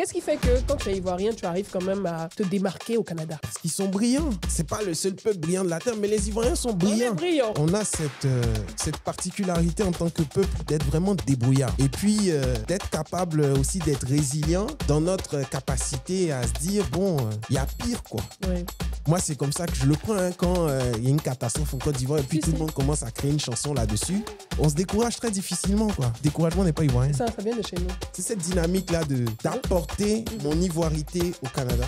Qu'est-ce qui fait que quand tu es ivoirien, tu arrives quand même à te démarquer au Canada Parce qu'ils sont brillants. C'est pas le seul peuple brillant de la Terre, mais les Ivoiriens sont brillants. On, est brillants. On a cette, euh, cette particularité en tant que peuple d'être vraiment débrouillard. Et puis euh, d'être capable aussi d'être résilient dans notre capacité à se dire, bon, il euh, y a pire quoi. Ouais. Moi, c'est comme ça que je le prends hein, quand il y a une catastrophe en Côte d'Ivoire et puis tout le monde commence à créer une chanson là-dessus. On se décourage très difficilement quoi. Découragement n'est pas ivoirien. Ça, ça vient de chez nous. C'est cette dynamique là d'apporter mon ivoirité au Canada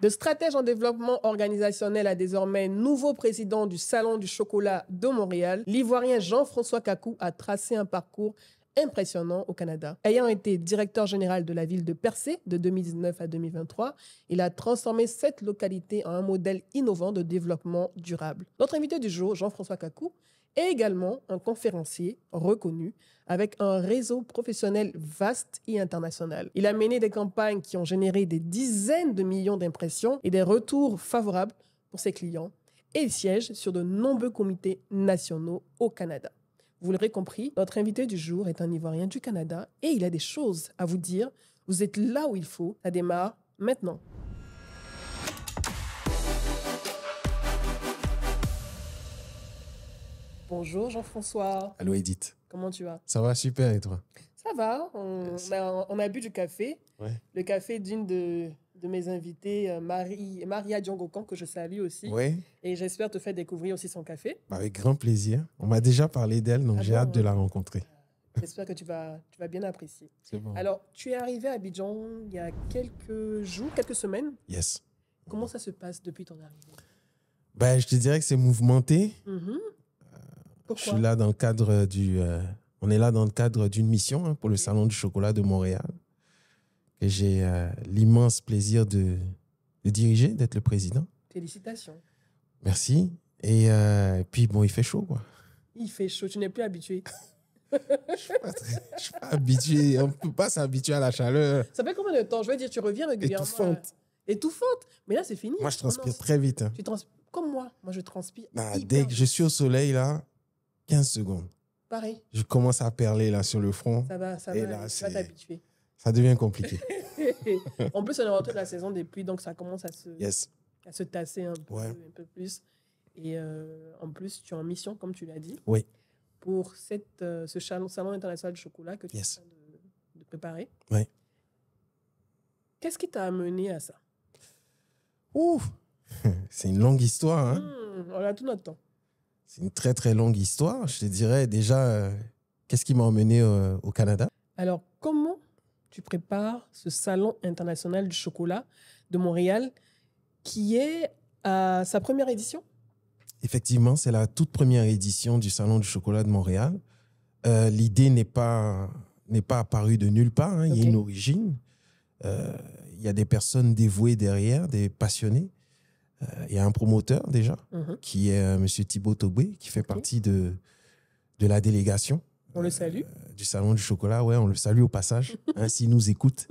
de stratège en développement organisationnel à désormais nouveau président du Salon du chocolat de Montréal, l'Ivoirien Jean-François Cacou a tracé un parcours impressionnant au Canada. Ayant été directeur général de la ville de Percé de 2019 à 2023, il a transformé cette localité en un modèle innovant de développement durable. Notre invité du jour, Jean-François Cacou et également un conférencier reconnu avec un réseau professionnel vaste et international. Il a mené des campagnes qui ont généré des dizaines de millions d'impressions et des retours favorables pour ses clients et il siège sur de nombreux comités nationaux au Canada. Vous l'aurez compris, notre invité du jour est un Ivoirien du Canada et il a des choses à vous dire. Vous êtes là où il faut. Ça démarre maintenant. Bonjour Jean-François. Allô Edith. Comment tu vas Ça va super et toi Ça va. On, a, bu du café. Le café d'une de, mes invitées, euh, Maria Diangokan, que je salue aussi. Et j'espère te faire découvrir aussi son café. Bah, avec grand plaisir. On m'a déjà parlé d'elle, donc ah j'ai hâte de la rencontrer. J'espère que tu vas, tu vas bien apprécier. Bon. Alors, tu es arrivé à Abidjan il y a quelques jours, quelques semaines. Yes. Comment ça se passe depuis ton arrivée ben, Je te dirais que c'est mouvementé. Mhm. Je suis là dans le cadre du. Euh, on est là dans le cadre d'une mission hein, pour le Salon du chocolat de Montréal que j'ai euh, l'immense plaisir de, diriger, d'être le président. Félicitations. Merci. Et euh, puis, bon, il fait chaud, quoi. Il fait chaud, tu n'es plus habitué. je ne suis, pas habitué. On ne peut pas s'habituer à la chaleur. Ça fait combien de temps Je veux dire, tu reviens régulièrement. Et tout fonte. Mais là, c'est fini. Moi, je transpire très vite. Hein. Tu Comme moi. Moi, je transpire. Bah, dès que je suis au soleil, là, 15 secondes. Pareil. Je commence à perler là sur le front. Ça va, ça va, ça va Ça devient compliqué. en plus, on est rentré de la saison des pluies, donc ça commence à se, à se tasser un peu, plus. Et euh, en plus, tu es en mission, comme tu l'as dit. Oui. Pour cette, euh, ce salon, international de chocolat que tu as de, préparer. Oui. Qu'est-ce qui t'a amené à ça Ouf C'est une longue histoire. Hein. Hmm, on a tout notre temps. C'est une très très longue histoire. Je te dirais déjà, euh, qu'est-ce qui m'a emmené euh, au Canada Alors, comment tu prépares ce Salon international du chocolat de Montréal qui est à sa première édition Effectivement, c'est la toute première édition du Salon du chocolat de Montréal. Euh, l'idée n'est pas, n'est pas apparue de nulle part. Hein. Il y a une origine. il y a des personnes dévouées derrière, des passionnés. Euh, il y a un promoteur déjà, mhm. qui est euh, M. Thibaut Tobé, qui fait partie de, de la délégation. On le salue. Euh, du Salon du Chocolat, ouais, on le salue au passage, ainsi hein, s'il nous écoute.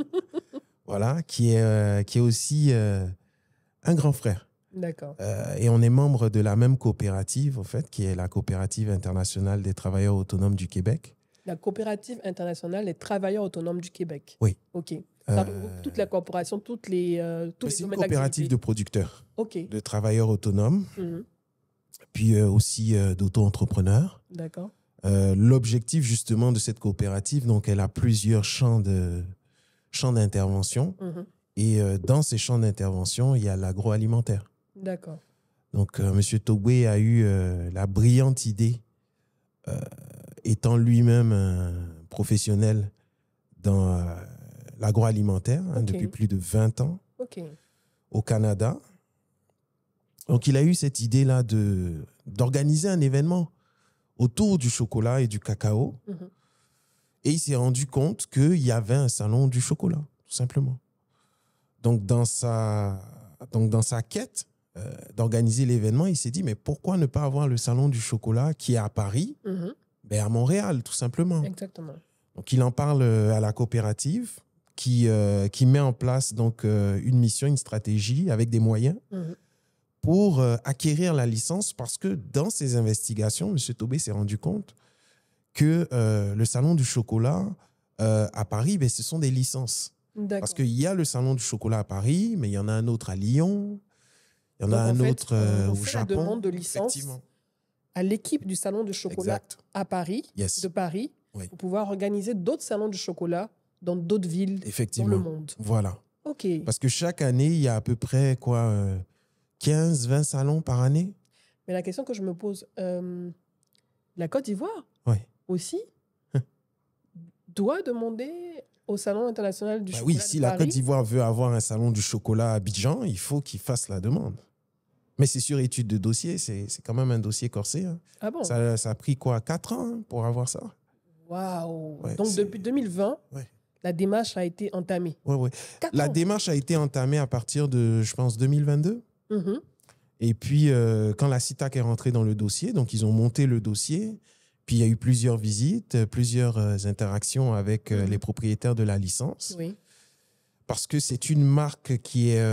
voilà, qui est, qui est aussi un grand frère. D'accord. et on est membre de la même coopérative, en fait, qui est la Coopérative internationale des travailleurs autonomes du Québec. La Coopérative internationale des travailleurs autonomes du Québec. Oui. OK. Euh, toute la corporation, toutes les, euh, tous les C'est une coopérative de producteurs, de travailleurs autonomes, mhm. puis euh, aussi d'auto-entrepreneurs. D'accord. L'objectif justement de cette coopérative, donc elle a plusieurs champs de champs d'intervention. Mhm. Et dans ces champs d'intervention, il y a l'agroalimentaire. D'accord. Donc, Monsieur M. Togwe a eu la brillante idée, étant lui-même un professionnel dans l'agroalimentaire hein, depuis plus de 20 ans au Canada. Donc il a eu cette idée-là d'organiser un événement autour du chocolat et du cacao. Mhm. Et il s'est rendu compte qu'il y avait un salon du chocolat, tout simplement. Donc dans sa, donc dans sa quête euh, d'organiser l'événement, il s'est dit, mais pourquoi ne pas avoir le salon du chocolat qui est à Paris, mais mhm. ben, à Montréal, tout simplement. Exactement. Donc il en parle euh, à la coopérative qui, euh, qui met en place donc euh, une mission, une stratégie avec des moyens mhm. pour euh, acquérir la licence parce que dans ses investigations, M. Tobé s'est rendu compte que le salon du chocolat à Paris, ben, ce sont des licences. Parce qu'il y a le salon du chocolat à Paris, mais il y en a un autre à Lyon, il y en a un autre au fait Japon. La demande de licence à l'équipe du salon du chocolat à Paris, de Paris, pour pouvoir organiser d'autres salons du chocolat dans d'autres villes Effectivement. dans le monde. Voilà. OK. Parce que chaque année, il y a à peu près quoi 15, euh, 20 salons par année. Mais la question que je me pose, euh, la Côte d'Ivoire aussi bah doit demander au Salon international du chocolat. Oui, si la Côte d'Ivoire veut avoir un salon du chocolat à Abidjan, il faut qu'il fasse la demande. Mais c'est sur étude de dossier, c'est quand même un dossier corsé. Hein. Ah bon ça, a pris quoi 4 ans pour avoir ça Waouh Donc depuis 2020, ouais la démarche a été entamée. Oui, oui. La démarche a été entamée à partir de, je pense, 2022. Mm-hmm. Et puis, euh, quand la CITAC est rentrée dans le dossier, donc ils ont monté le dossier, puis il y a eu plusieurs visites, plusieurs euh, interactions avec euh, mm-hmm. les propriétaires de la licence. Oui. Parce que c'est une marque qui, est,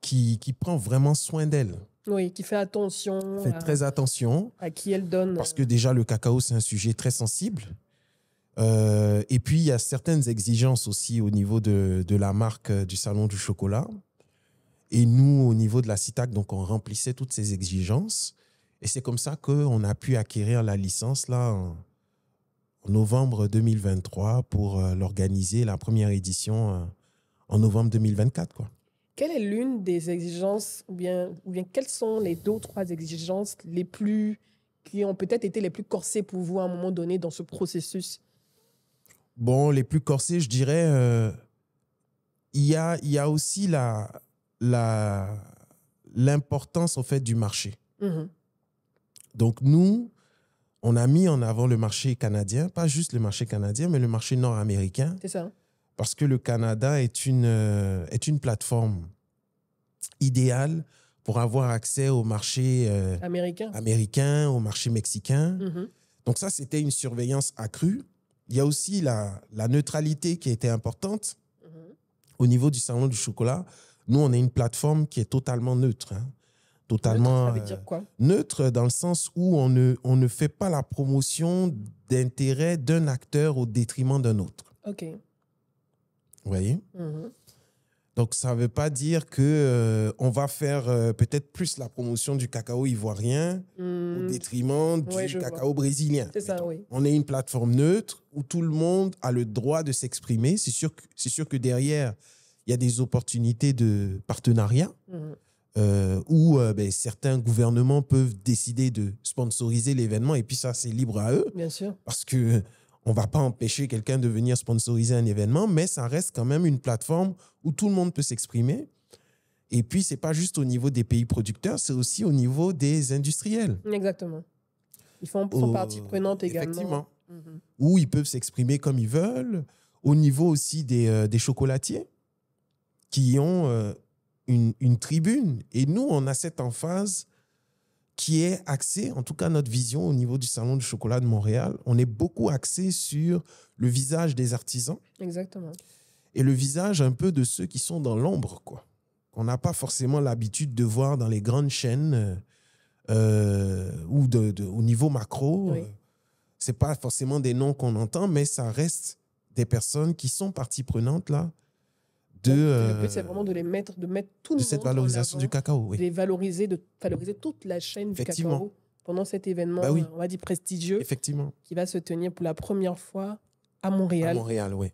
qui, prend vraiment soin d'elle. Oui, qui fait attention. Fait très attention. À qui elle donne. Parce que déjà, le cacao, c'est un sujet très sensible. Euh, et puis, il y a certaines exigences aussi au niveau de, de la marque euh, du Salon du Chocolat. Et nous, au niveau de la CITAC, donc, on remplissait toutes ces exigences. Et c'est comme ça qu'on a pu acquérir la licence là, en, novembre 2023 pour euh, l'organiser, la première édition en novembre 2024. Quoi. Quelle est l'une des exigences, ou bien, ou bien quelles sont les deux ou trois exigences les plus, qui ont peut-être été les plus corsées pour vous à un moment donné dans ce processus Bon, les plus corsés, je dirais, euh, il y, a, y a aussi la, la, l'importance, au fait, du marché. Mhm. Donc, nous, on a mis en avant le marché canadien, pas juste le marché canadien, mais le marché nord-américain. C'est ça. Parce que le Canada est une, euh, est une plateforme idéale pour avoir accès au marché euh, américain. américain, au marché mexicain. Mhm. Donc ça, c'était une surveillance accrue il y a aussi la, neutralité qui a été importante mhm. au niveau du salon du chocolat. Nous, on a une plateforme qui est totalement neutre. Hein. Totalement neutre, ça veut dire quoi euh, neutre dans le sens où on ne, on ne fait pas la promotion d'intérêt d'un acteur au détriment d'un autre. OK. Vous voyez mhm. Donc, ça ne veut pas dire qu'on euh, va faire euh, peut-être plus la promotion du cacao ivoirien au hmm. détriment du cacao brésilien. C'est ça, oui. On est une plateforme neutre où tout le monde a le droit de s'exprimer. C'est sûr, que, c'est sûr que derrière, il y a des opportunités de partenariat hmm. euh, où ben, certains gouvernements peuvent décider de sponsoriser l'événement et puis ça, c'est libre à eux. Bien sûr. Parce que on va pas empêcher quelqu'un de venir sponsoriser un événement, mais ça reste quand même une plateforme où tout le monde peut s'exprimer. Et puis, c'est pas juste au niveau des pays producteurs, c'est aussi au niveau des industriels. Exactement. Ils font, partie prenante également. Mhm. Où ils peuvent s'exprimer comme ils veulent. Au niveau aussi des, euh, des chocolatiers qui ont euh, une, une, tribune. Et nous, on a cette emphase qui est axé, en tout cas notre vision au niveau du Salon du chocolat de Montréal, on est beaucoup axé sur le visage des artisans. Exactement. Et le visage un peu de ceux qui sont dans l'ombre, quoi. Qu'on n'a pas forcément l'habitude de voir dans les grandes chaînes euh, euh, ou de, au niveau macro. ce C'est pas forcément des noms qu'on entend, mais ça reste des personnes qui sont partie prenante là de. Euh, c'est vraiment de les mettre, de mettre tout le cette valorisation du cacao, De les valoriser, de valoriser toute la chaîne du cacao pendant cet événement, bah on va dire prestigieux, effectivement, qui va se tenir pour la première fois à Montréal,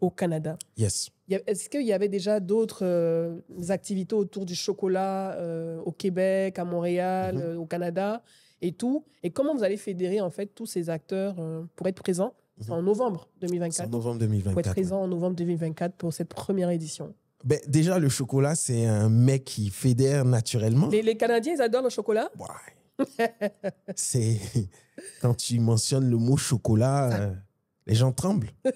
au Canada. Yes. Est-ce qu'il y avait déjà d'autres euh, activités autour du chocolat euh, au Québec, à Montréal, mhm. au Canada et tout Et comment vous allez fédérer en fait tous ces acteurs pour être présents mhm. en novembre 2024. En présent en novembre 2024 pour cette première édition. Ben, déjà, le chocolat, c'est un mec qui fédère naturellement. Les, Canadiens, ils adorent le chocolat? Ouais. c'est... Quand tu mentionnes le mot chocolat, euh, les gens tremblent.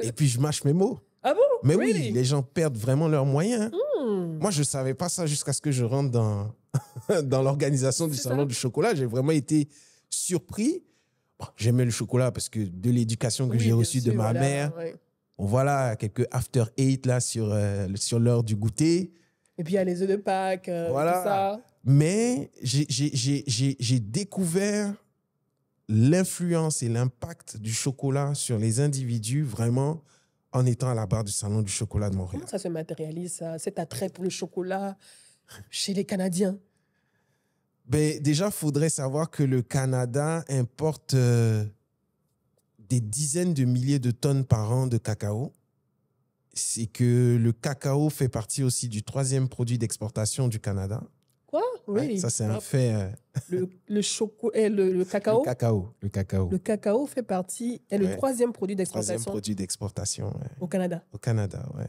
Et puis, je mâche mes mots. Ah bon? Mais oui, les gens perdent vraiment leurs moyens. Hmm. Moi, je ne savais pas ça jusqu'à ce que je rentre dans, dans l'organisation du Salon du Chocolat. J'ai vraiment été surpris. J'aimais le chocolat parce que de l'éducation que j'ai reçue de ma mère on voit là quelques after eight là sur, euh, sur l'heure du goûter. Et puis il y a les œufs de Pâques, euh, tout ça. Mais j'ai découvert l'influence et l'impact du chocolat sur les individus vraiment en étant à la barre du Salon du chocolat de Montréal. Comment ça se matérialise, cet attrait pour le chocolat chez les Canadiens ben, Déjà, il faudrait savoir que le Canada importe euh, des dizaines de milliers de tonnes par an de cacao, c'est que le cacao fait partie aussi du troisième produit d'exportation du Canada. Quoi Oui. ça, c'est un fait. Euh, le, le, eh, cacao. Le cacao. Le cacao. Le cacao fait partie. est eh, le troisième produit d'exportation. Troisième produit d'exportation. Au Canada. Au Canada, oui.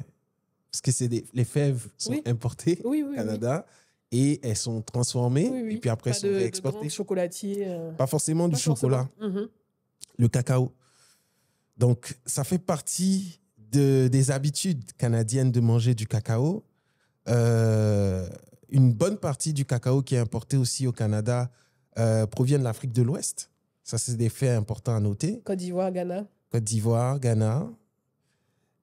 Parce que les fèves sont importées au Canada et elles sont transformées et puis après elles sont réexportées. Pas chocolatier. Euh, pas forcément du chocolat. Mhm. Le cacao. Donc, ça fait partie de, des habitudes canadiennes de manger du cacao. Euh, une bonne partie du cacao qui est importé aussi au Canada euh, provient de l'Afrique de l'Ouest. Ça, c'est des faits importants à noter. Côte d'Ivoire, Ghana. Côte d'Ivoire, Ghana.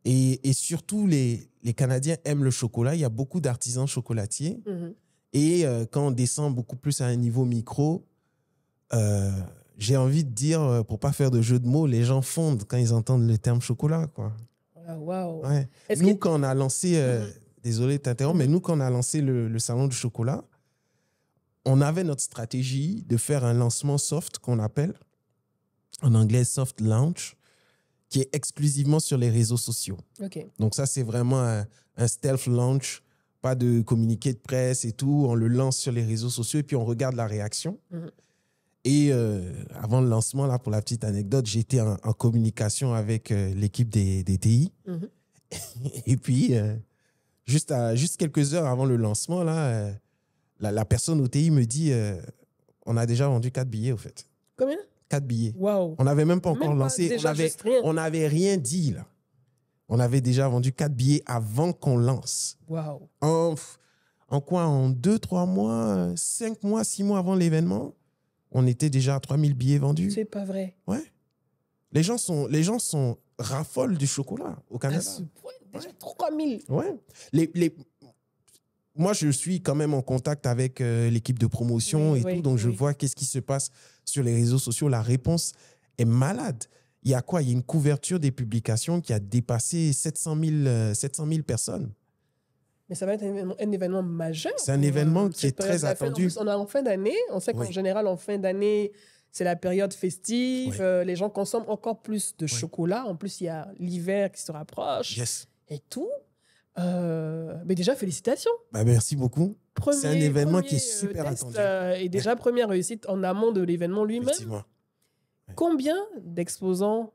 Et, surtout, les, Canadiens aiment le chocolat. Il y a beaucoup d'artisans chocolatiers. Mhm. Et euh, quand on descend beaucoup plus à un niveau micro, j'ai envie de dire, euh, pour pas faire de jeu de mots, les gens fondent quand ils entendent le terme chocolat. Quoi. Ah, wow. Nous, quand on a lancé, euh, mhm. désolé de t'interrompre, mais nous, quand on a lancé le, salon du chocolat, on avait notre stratégie de faire un lancement soft qu'on appelle, en anglais soft launch, qui est exclusivement sur les réseaux sociaux. Donc ça, c'est vraiment un, stealth launch, pas de communiqué de presse et tout. On le lance sur les réseaux sociaux et puis on regarde la réaction. Mhm. Et euh, avant le lancement, là, pour la petite anecdote, j'étais en, communication avec euh, l'équipe des, TI. Mhm. Et puis, euh, juste, à, juste quelques heures avant le lancement, là, la, personne au TI me dit on a déjà vendu 4 billets, au fait. Combien Quatre billets. On n'avait même pas encore lancé. on n'avait rien dit, là. On avait déjà vendu quatre billets avant qu'on lance. En, en quoi En deux, trois mois, Cinq mois, six mois avant l'événement on était déjà à 3000 billets vendus. C'est pas vrai. Ouais. Les gens sont, les gens sont raffolent du chocolat au Canada. À ce point, déjà 3000. Les, moi, je suis quand même en contact avec euh, l'équipe de promotion et tout, donc je vois qu'est-ce qui se passe sur les réseaux sociaux. La réponse est malade. Il y a quoi Il y a une couverture des publications qui a dépassé 700 700 000 personnes mais ça va être un, événement majeur. C'est un événement qui est très attendu. on est en fin d'année. On sait qu'en général, en fin d'année, c'est la période festive. Euh, les gens consomment encore plus de chocolat. En plus, il y a l'hiver qui se rapproche. Yes. Et tout. Euh, mais déjà, félicitations. Bah, merci beaucoup. C'est un événement qui est euh, super attendu. et déjà, première réussite en amont de l'événement lui-même. Combien d'exposants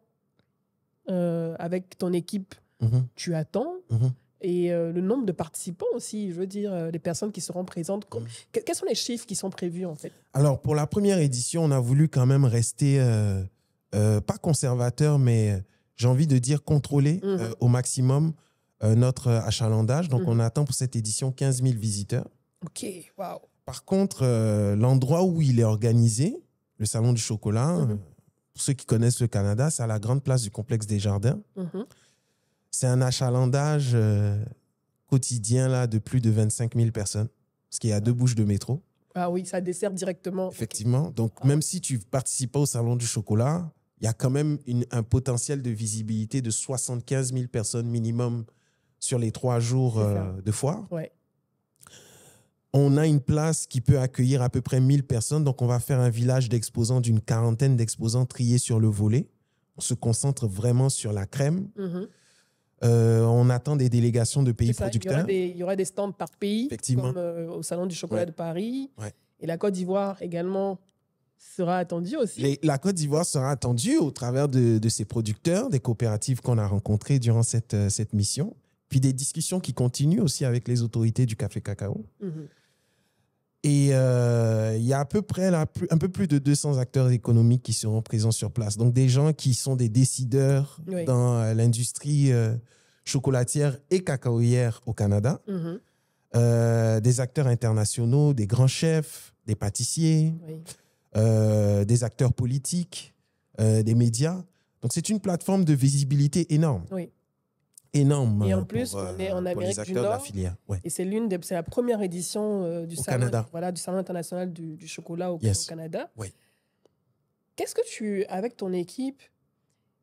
avec ton équipe mhm. tu attends mhm et euh, le nombre de participants aussi, je veux dire, euh, les personnes qui seront présentes. quels sont les chiffres qui sont prévus en fait Alors pour la première édition, on a voulu quand même rester, euh, pas conservateur, mais j'ai envie de dire contrôler mmh. au maximum notre achalandage. Donc mmh. on attend pour cette édition 15 000 visiteurs. Ok, waouh. Par contre, l'endroit où il est organisé, le salon du chocolat, mmh. pour ceux qui connaissent le Canada, c'est à la grande place du complexe des jardins c'est un achalandage euh, quotidien là, de plus de 25 000 personnes, parce qu'il y a deux bouches de métro. Ah oui, ça dessert directement. Effectivement. Donc, ah même si tu participes pas au Salon du chocolat, il y a quand même un potentiel de visibilité de 75 000 personnes minimum sur les trois jours euh, de foire. Ouais. On a une place qui peut accueillir à peu près 1000 personnes. Donc, on va faire un village d'exposants d'une quarantaine d'exposants triés sur le volet. On se concentre vraiment sur la crème. Mhm. Euh, on attend des délégations de pays producteurs. Il y, aura des stands par pays, comme euh, au Salon du chocolat de Paris. Et la Côte d'Ivoire également sera attendue aussi. la Côte d'Ivoire sera attendue au travers de, ses producteurs, des coopératives qu'on a rencontrées durant euh, cette, mission, puis des discussions qui continuent aussi avec les autorités du Café Cacao. Mhm. Et euh, il y a à peu près un peu plus de 200 acteurs économiques qui seront présents sur place. Donc des gens qui sont des décideurs dans euh, l'industrie euh, chocolatière et cacaoyère au Canada, mhm. des acteurs internationaux, des grands chefs, des pâtissiers, des acteurs politiques, des médias. Donc c'est une plateforme de visibilité énorme. Oui énorme. Et en euh, plus, on est en euh, Amérique du Nord. Et c'est l'une c'est la première édition euh, du, salon, Voilà, du salon international du, chocolat au, Canada. Oui. Qu'est-ce que tu, avec ton équipe,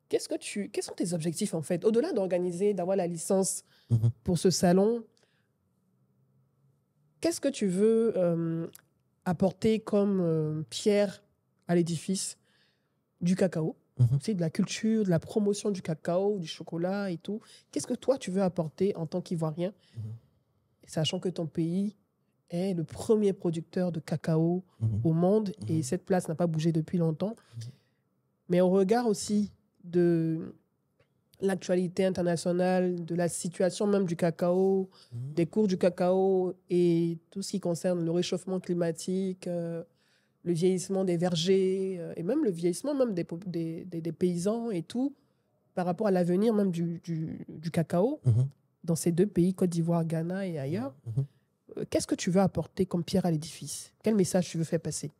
qu'est-ce que tu, quels sont tes objectifs en fait, au-delà d'organiser, d'avoir la licence mm-hmm. pour ce salon Qu'est-ce que tu veux apporter comme pierre à l'édifice du cacao c'est mhm. de la culture, de la promotion du cacao, du chocolat et tout. Qu'est-ce que toi, tu veux apporter en tant qu'Ivoirien, mhm. sachant que ton pays est le premier producteur de cacao mhm. au monde et cette place n'a pas bougé depuis longtemps. Mais au regard aussi de l'actualité internationale, de la situation même du cacao, des cours du cacao et tout ce qui concerne le réchauffement climatique, euh, le vieillissement des vergers euh, et même le vieillissement même des, des, paysans et tout, par rapport à l'avenir même du, du, cacao mhm. dans ces deux pays, Côte d'Ivoire, Ghana et ailleurs. Mhm. Mhm. Euh, qu'est-ce que tu veux apporter comme pierre à l'édifice Quel message tu veux faire passer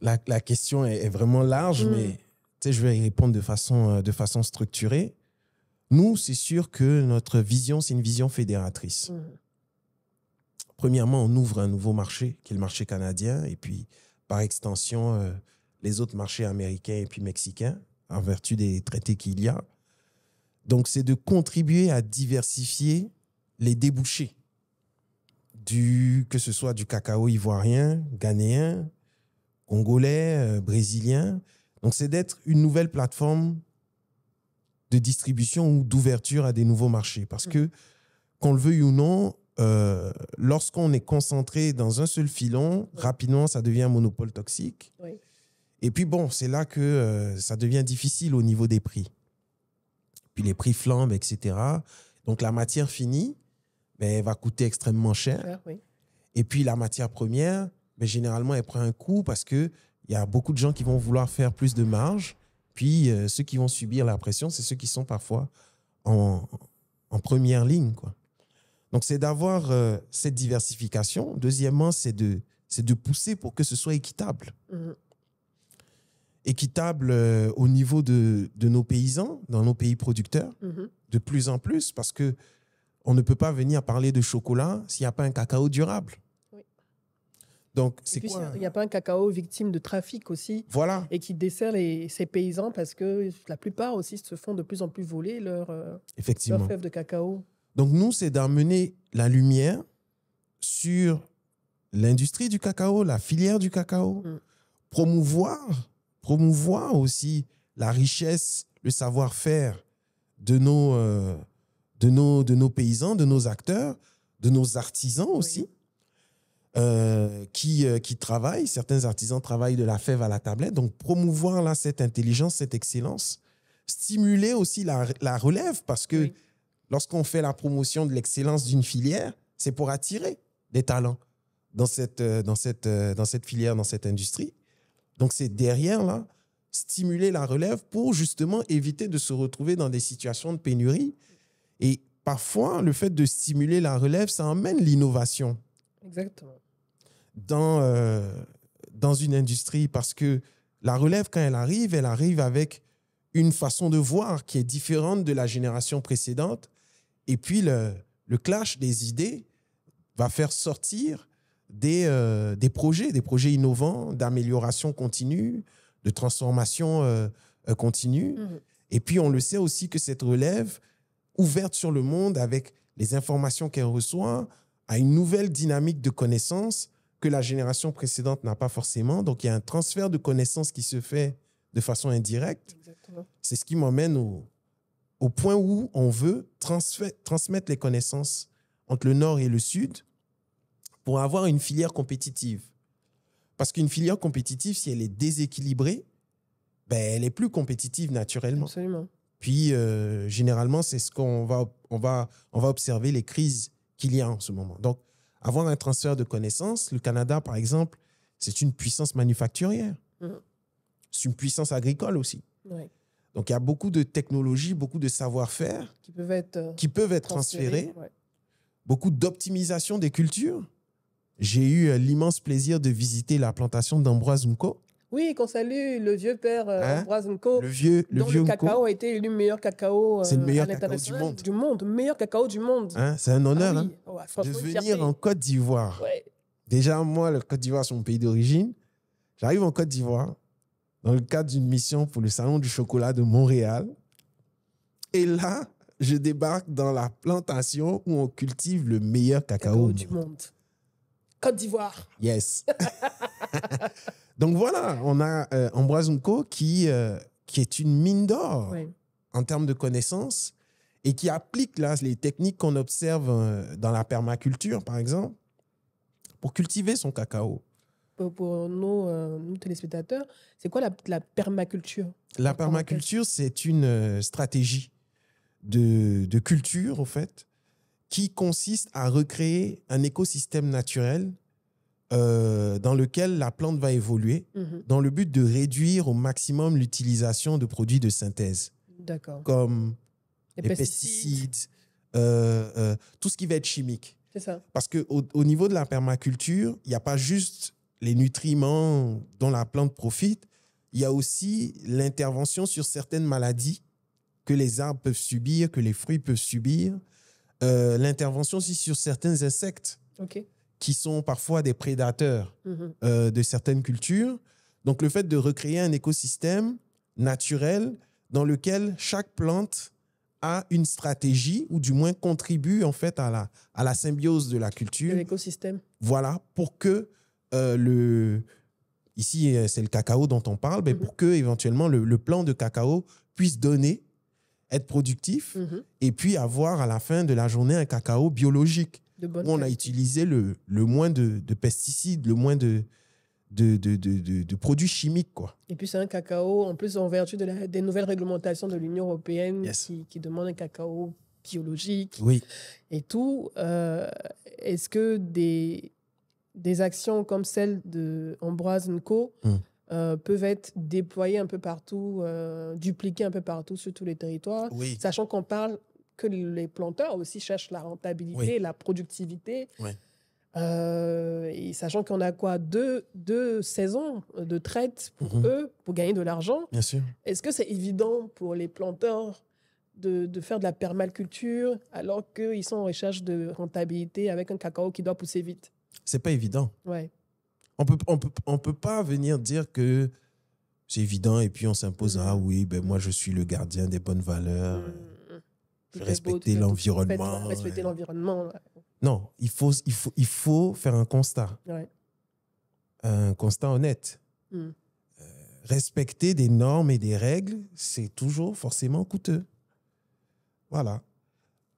la, la, question est, vraiment large, mm. mais je vais y répondre de façon, euh, de façon structurée. Nous, c'est sûr que notre vision, c'est une vision fédératrice. Mm. Premièrement, on ouvre un nouveau marché, qui est le marché canadien, et puis par extension euh, les autres marchés américains et puis mexicains, en vertu des traités qu'il y a. Donc c'est de contribuer à diversifier les débouchés, du, que ce soit du cacao ivoirien, ghanéen, congolais, euh, brésilien. Donc c'est d'être une nouvelle plateforme de distribution ou d'ouverture à des nouveaux marchés. Parce mm. que, qu'on le veuille ou non, euh, lorsqu'on est concentré dans un seul filon, rapidement, ça devient un monopole toxique. Et puis bon, c'est là que euh, ça devient difficile au niveau des prix. Puis les prix flambent, etc. Donc la matière finie ben, elle va coûter extrêmement cher. Et puis la matière première, mais ben, généralement, elle prend un coup parce qu'il y a beaucoup de gens qui vont vouloir faire plus de marge. Puis euh, ceux qui vont subir la pression, c'est ceux qui sont parfois en, en première ligne. Quoi. Donc, c'est d'avoir euh, cette diversification. Deuxièmement, c'est de, de pousser pour que ce soit équitable. Mhm. Équitable euh, au niveau de, de, nos paysans, dans nos pays producteurs, mhm. de plus en plus, parce que on ne peut pas venir parler de chocolat s'il n'y a pas un cacao durable. Donc, c'est quoi Il n'y a pas un cacao victime de trafic aussi. Voilà. Et qui dessert les, ces paysans parce que la plupart aussi se font de plus en plus voler leur, euh, de cacao. Donc nous, c'est d'amener la lumière sur l'industrie du cacao, la filière du cacao, mm. promouvoir, promouvoir aussi la richesse, le savoir-faire de nos, euh, de, nos, de nos paysans, de nos acteurs, de nos artisans aussi, euh, qui, euh, qui travaillent. Certains artisans travaillent de la fève à la tablette. Donc promouvoir là cette intelligence, cette excellence, stimuler aussi la, relève parce que lorsqu'on fait la promotion de l'excellence d'une filière, c'est pour attirer des talents dans cette, euh, dans euh, dans cette filière, dans cette industrie. Donc c'est derrière, là, stimuler la relève pour justement éviter de se retrouver dans des situations de pénurie. Et parfois, le fait de stimuler la relève, ça emmène l'innovation. Exactement. Dans, euh, dans une industrie, parce que la relève, quand elle arrive, elle arrive avec une façon de voir qui est différente de la génération précédente. Et puis, le, le clash des idées va faire sortir des, euh, des projets, des projets innovants, d'amélioration continue, de transformation euh, euh, continue. Mhm. Et puis, on le sait aussi que cette relève, ouverte sur le monde avec les informations qu'elle reçoit, a une nouvelle dynamique de connaissances que la génération précédente n'a pas forcément. Donc, il y a un transfert de connaissances qui se fait de façon indirecte. C'est ce qui m'emmène au, au point où on veut transmettre les connaissances entre le Nord et le Sud pour avoir une filière compétitive. Parce qu'une filière compétitive, si elle est déséquilibrée, ben, elle est plus compétitive naturellement. Puis, euh, généralement, c'est ce qu'on va, on va, on va observer les crises qu'il y a en ce moment. Donc, avoir un transfert de connaissances, le Canada, par exemple, c'est une puissance manufacturière. Mm. C'est une puissance agricole aussi. Donc il y a beaucoup de technologies, beaucoup de savoir-faire qui peuvent être, euh, qui peuvent être transférés, beaucoup d'optimisation des cultures. J'ai eu euh, l'immense plaisir de visiter la plantation d'Ambroise Nko. Oui, qu'on salue le vieux père euh, hein? Ambroise Le vieux, le vieux cacao a été élu meilleur cacao. C'est le meilleur cacao du monde. meilleur cacao du monde. Hein, c'est un honneur ah hein, de venir en Côte d'Ivoire. Déjà, moi, la Côte d'Ivoire, c'est mon pays d'origine. J'arrive en Côte d'Ivoire dans le cadre d'une mission pour le Salon du chocolat de Montréal. Et là, je débarque dans la plantation où on cultive le meilleur cacao, du monde. Côte d'Ivoire. Yes. Donc voilà, on a euh, Ambroise Nko qui, euh, qui est une mine d'or en termes de connaissances et qui applique là, les techniques qu'on observe euh, dans la permaculture, par exemple, pour cultiver son cacao pour nos, euh, téléspectateurs, c'est quoi la, permaculture La permaculture, c'est une euh, stratégie de, de, culture, en fait, qui consiste à recréer un écosystème naturel euh, dans lequel la plante va évoluer, mhm. dans le but de réduire au maximum l'utilisation de produits de synthèse. D'accord. Comme les, pesticides, tout ce qui va être chimique. C'est ça. Parce qu'au au niveau de la permaculture, il n'y a pas juste les nutriments dont la plante profite, il y a aussi l'intervention sur certaines maladies que les arbres peuvent subir, que les fruits peuvent subir, euh, l'intervention aussi sur certains insectes qui sont parfois des prédateurs mhm. euh, de certaines cultures. Donc le fait de recréer un écosystème naturel dans lequel chaque plante a une stratégie ou du moins contribue en fait à la, à la symbiose de la culture. L'écosystème. Voilà, pour que euh, le, ici euh, c'est le cacao dont on parle, mais mhm. pour que éventuellement le, le, plan de cacao puisse donner, être productif, mhm. et puis avoir à la fin de la journée un cacao biologique, où on a utilisé le, le moins de, pesticides, le moins de, de, de, de, produits chimiques. Quoi. Et puis c'est un cacao, en plus en vertu de des nouvelles réglementations de l'Union européenne qui, qui, demande un cacao biologique oui. et tout. Euh, est-ce que des, des actions comme celle de Ambroise hmm. euh, peuvent être déployées un peu partout, euh, dupliquées un peu partout sur tous les territoires, sachant qu'on parle que les planteurs aussi cherchent la rentabilité, la productivité. Euh, et sachant qu'on a quoi deux, deux saisons de traite pour mhm. eux, pour gagner de l'argent. Bien sûr. Est-ce que c'est évident pour les planteurs de, de, faire de la permaculture alors qu'ils sont en recherche de rentabilité avec un cacao qui doit pousser vite c'est pas évident. On peut, on peut, pas venir dire que c'est évident et puis on s'impose mm. ah oui ben moi je suis le gardien des bonnes valeurs mm, mm, respecter l'environnement non il faut il faut il faut faire un constat un constat honnête euh, respecter des normes et des règles c'est toujours forcément coûteux voilà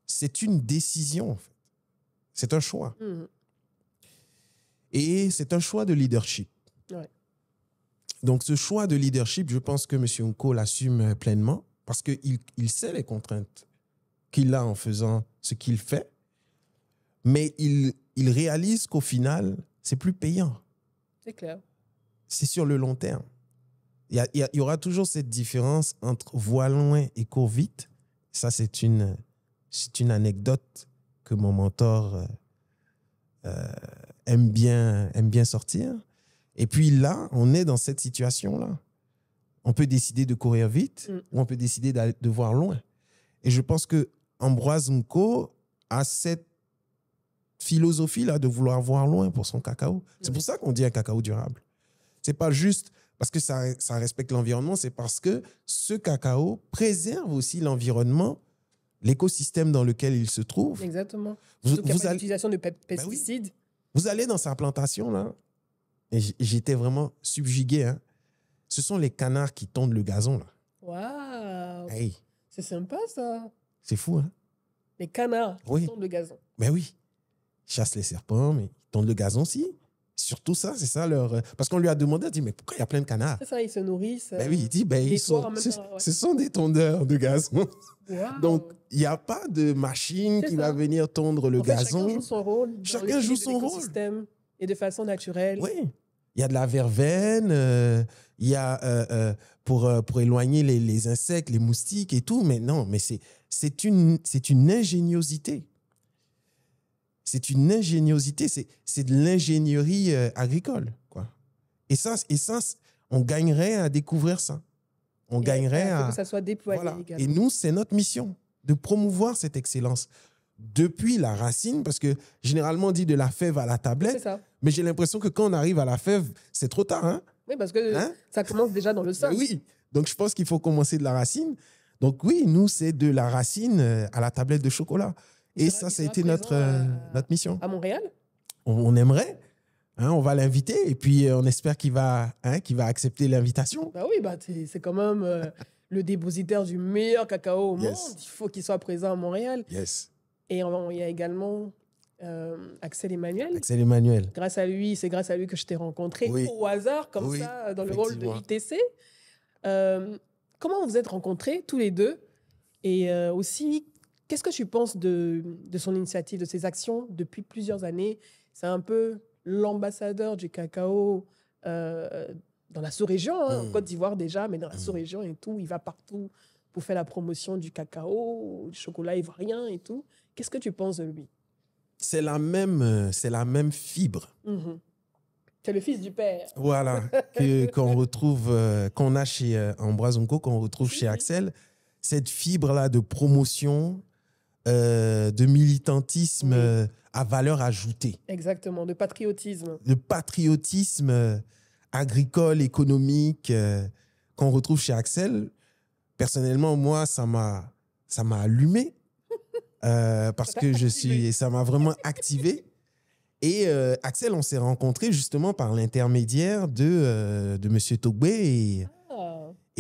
c'est une décision en fait. c'est un choix et c'est un choix de leadership. Donc ce choix de leadership, je pense que M. Nko l'assume pleinement parce qu'il il sait les contraintes qu'il a en faisant ce qu'il fait, mais il, il réalise qu'au final, c'est plus payant. C'est clair. C'est sur le long terme. Il y, aura toujours cette différence entre voie loin et cours vite. Ça, c'est une, une anecdote que mon mentor euh, euh aime bien, aime bien sortir. Et puis là, on est dans cette situation-là. On peut décider de courir vite mm. ou on peut décider de voir loin. Et je pense que Ambroise a cette philosophie-là de vouloir voir loin pour son cacao. C'est mm. pour ça qu'on dit un cacao durable. C'est pas juste parce que ça, ça respecte l'environnement, c'est parce que ce cacao préserve aussi l'environnement l'écosystème dans lequel il se trouve. Exactement. Vous, vous, l'utilisation de bah pesticides. Vous allez dans sa plantation, là, et j'étais vraiment subjugué. Hein. Ce sont les canards qui tondent le gazon, là. Waouh! Hey. C'est sympa, ça. C'est fou, hein? Les canards qui tondent le gazon. Mais oui. Ils chassent les serpents, mais ils tondent le gazon aussi surtout ça, c'est ça leur. Euh, parce qu'on lui a demandé, il dit, mais pourquoi il y a plein de canards C'est ça, ils se nourrissent. Ben oui, il dit, ben euh, ils sont. Ce sont des tondeurs de gazon. Donc, il n'y a pas de machine qui va venir tondre le gazon. Chacun joue son rôle. Chacun joue son rôle. Et de façon naturelle. Oui. Il y a de la verveine, euh, il y a pour, pour éloigner les, insectes, les moustiques et tout. Mais non, mais c'est une, une ingéniosité c'est une ingéniosité, c'est de l'ingénierie euh, agricole. Quoi. Et ça, et ça, on gagnerait à découvrir ça. On gagnerait à... Que ça soit déployé Et nous, c'est notre mission de promouvoir cette excellence depuis la racine, parce que généralement on dit de la fève à la tablette, mais j'ai l'impression que quand on arrive à la fève, c'est trop tard. Hein oui, parce que hein? ça commence déjà dans le ben sol. oui, donc je pense qu'il faut commencer de la racine. Donc oui, nous, c'est de la racine euh, à la tablette de chocolat. Et ça, ça a été notre, euh, notre mission. À Montréal on, aimerait. Hein, on va l'inviter et puis euh, on espère qu'il va, hein, va accepter l'invitation. Bah oui, bah, c'est quand même euh, le dépositaire du meilleur cacao au monde. Il faut qu'il soit présent à Montréal. Yes. Et il y a également Axel Emmanuel. Axel Emmanuel. Grâce à lui, c'est grâce à lui que je t'ai rencontré au hasard, comme ça, dans le rôle de l'ITC. comment vous êtes rencontrés tous les deux Et aussi, Qu'est-ce que tu penses de, de, son initiative, de ses actions depuis plusieurs années C'est un peu l'ambassadeur du cacao euh, dans la sous-région, hein, en hmm. Côte d'Ivoire déjà, mais dans la hmm. sous-région et tout. Il va partout pour faire la promotion du cacao, du chocolat ivoirien et tout. Qu'est-ce que tu penses de lui C'est la même, euh, c'est la même fibre. Mm-hmm. C'est le fils du père. Voilà, qu'on retrouve, euh, qu'on a chez Ambroise qu'on retrouve chez mm-hmm. Axel. Cette fibre-là de promotion, euh, de militantisme euh, à valeur ajoutée. Exactement, de patriotisme. De patriotisme euh, agricole, économique, qu'on retrouve chez Axel. Personnellement, moi, ça m'a, ça m'a allumé. parce que je suis et ça m'a vraiment activé. Et Axel, on s'est rencontré justement par l'intermédiaire de, M. de Monsieur Togbé et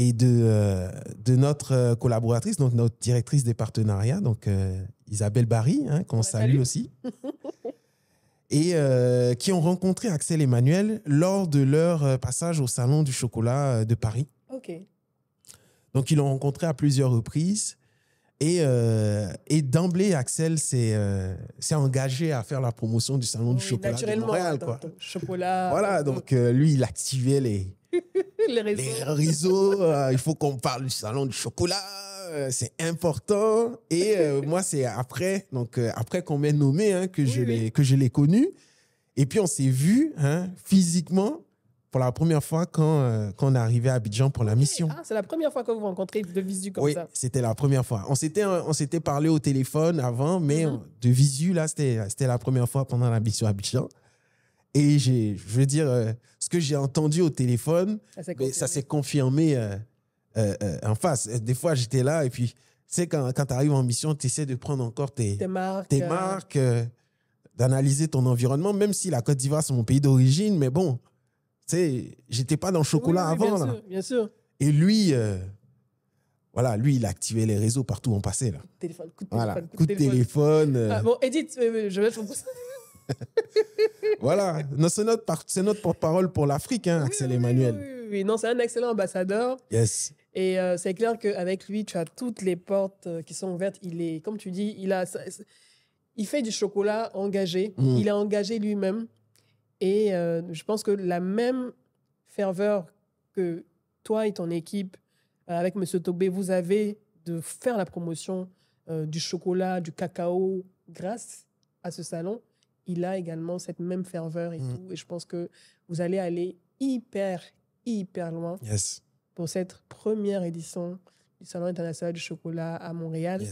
et de, euh, de notre euh, collaboratrice, donc notre directrice des partenariats, donc euh, Isabelle Barry, hein, qu'on salue aussi, et qui ont rencontré Axel Emmanuel lors de leur passage au Salon du chocolat de Paris. OK. Donc, ils l'ont rencontré à plusieurs reprises. Et, et d'emblée, Axel s'est engagé à faire la promotion du Salon du chocolat de Montréal. Hein, quoi. Chocolat. Voilà, donc lui, il activait les, les réseaux. Les réseaux euh, il faut qu'on parle du salon du chocolat, euh, c'est important. Et euh, moi, c'est après, donc après qu'on m'ait nommé, hein, que, je que je l'ai connu. Et puis, on s'est vu hein, physiquement pour la première fois quand, quand on est arrivé à Abidjan pour la mission. Ah, c'est la première fois que vous rencontrez de visu comme ça. Oui, c'était la première fois. On s'était, on s'était parlé au téléphone avant, mais mhm. de visu, là, c'était, c'était la première fois pendant la mission à Abidjan. Et je veux dire, euh, ce que j'ai entendu au téléphone, ça s'est ben, confirmé, euh, euh, en face. Des fois, j'étais là et puis, tu sais, quand, quand tu arrives en mission, tu essaies de prendre encore tes, tes marques, d'analyser ton environnement, même si la Côte d'Ivoire, c'est mon pays d'origine, mais bon, tu sais, j'étais pas dans le chocolat avant. Bien, Sûr, bien sûr. Et lui, voilà, lui, il activait les réseaux partout où on passait. Là. Téléphone, coup de téléphone. coup de téléphone. Ah, bon, Edith, je vais voilà, c'est notre, notre porte-parole pour l'Afrique, hein, Axel Emmanuel. Oui, non, c'est un excellent ambassadeur. Yes. Et euh, c'est clair qu'avec lui, tu as toutes les portes euh, qui sont ouvertes. Il est, comme tu dis, il a, il fait du chocolat engagé. Mm. Il est engagé lui-même. Et euh, je pense que la même ferveur que toi et ton équipe, avec Monsieur Tobé, vous avez de faire la promotion du chocolat, du cacao, grâce à ce salon, il a également cette même ferveur et mm. tout. Et je pense que vous allez aller hyper, hyper loin pour cette première édition du Salon international du chocolat à Montréal.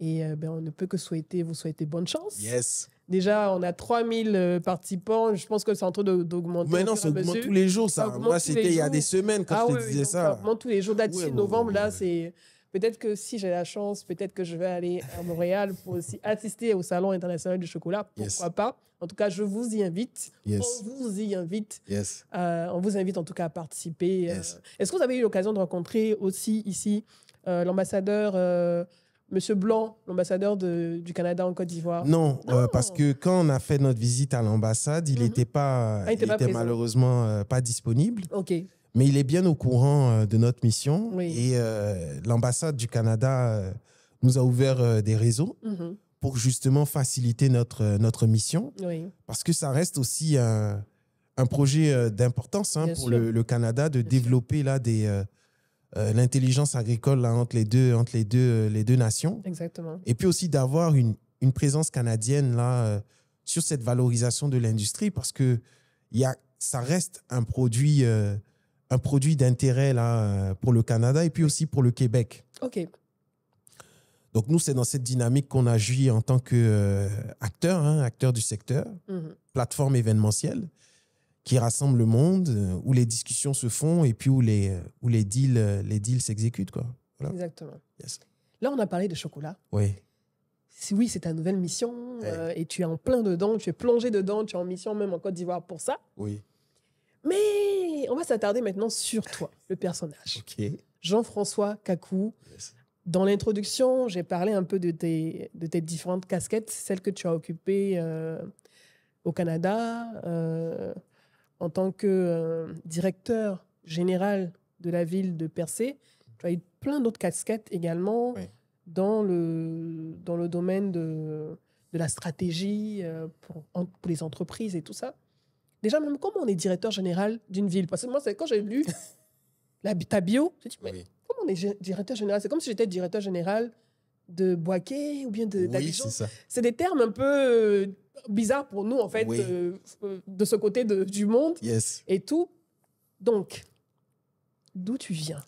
Et euh, ben, on ne peut que souhaiter, vous souhaiter bonne chance. Yes. Déjà, on a 3000 euh, participants. Je pense que c'est en train d'augmenter. Maintenant, ça augmente tous les jours, ça. Moi, c'était il y a des semaines quand ah je te disais ça. Ça augmente tous les jours. Date novembre, là, c'est Peut-être que si j'ai la chance, peut-être que je vais aller à Montréal pour aussi assister au Salon international du chocolat. Pourquoi pas En tout cas, je vous y invite. On vous y invite. Euh, on vous invite en tout cas à participer. Euh. Est-ce que vous avez eu l'occasion de rencontrer aussi ici euh, l'ambassadeur euh, Monsieur Blanc, l'ambassadeur du Canada en Côte d'Ivoire Non, parce que quand on a fait notre visite à l'ambassade, il n'était mhm. pas, ah, il était, malheureusement pas disponible. Ok mais il est bien au courant euh, de notre mission. Et euh, l'ambassade du Canada euh, nous a ouvert des réseaux mhm. pour justement faciliter notre, notre mission. Parce que ça reste aussi un, projet d'importance hein, pour le, Canada de développer là des... l'intelligence agricole entre les deux entre les deux les deux nations exactement et puis aussi d'avoir une, une, présence canadienne là sur cette valorisation de l'industrie parce que y a, ça reste un produit un produit d'intérêt là euh, pour le Canada et puis aussi pour le Québec. OK. Donc nous, c'est dans cette dynamique qu'on agit en tant que euh, hein, acteur du secteur, mhm. plateforme événementielle qui rassemble le monde, euh, où les discussions se font et puis où les, où les deals les deals s'exécutent. Quoi. Exactement. Yes. Là, on a parlé de chocolat. Oui. Oui, c'est ta nouvelle mission et tu es en plein dedans, tu es plongé dedans, tu es en mission même en Côte d'Ivoire pour ça. Oui. Mais on va s'attarder maintenant sur toi, le personnage. Ok. Jean-François Cacou. Dans l'introduction, j'ai parlé un peu de tes, différentes casquettes, celles que tu as occupées euh, au Canada euh, en tant que euh, directeur général de la ville de Percé. Tu as eu plein d'autres casquettes également dans, le, dans le domaine de, de la stratégie pour les entreprises et tout ça. Déjà, même comment on est directeur général d'une ville Parce que moi, quand j'ai lu la, ta bio, j'ai comment on est directeur général C'est comme si j'étais directeur général de Boisquet ou bien de C'est des termes un peu euh, bizarres pour nous, en fait, euh, euh, de ce côté du monde yes. et tout. Donc, d'où tu viens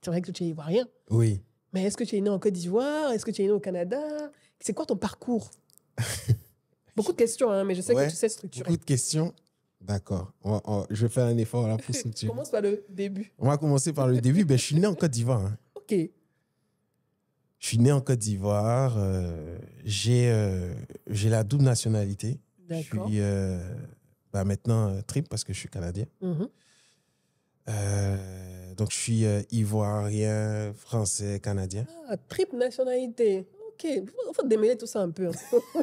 C'est vrai que tu es ivoirien. Oui. Mais est-ce que tu es né en Côte d'Ivoire Est-ce que tu es né au Canada C'est quoi ton parcours Beaucoup de questions, hein, mais je sais que tu sais structurer. Beaucoup de questions. D'accord. je vais faire un effort là pour structurer. Commence par le début. On va commencer par le début. Ben, je suis né en Côte d'Ivoire. Hein. OK. Je suis né en Côte d'Ivoire. Euh, j'ai, euh, j'ai la double nationalité. D'accord. Je suis euh, ben, maintenant triple parce que je suis canadien. Mm-hmm. donc, je suis ivoirien, français, canadien. Ah, triple nationalité. OK, il faut, démêler tout ça un peu. Hein.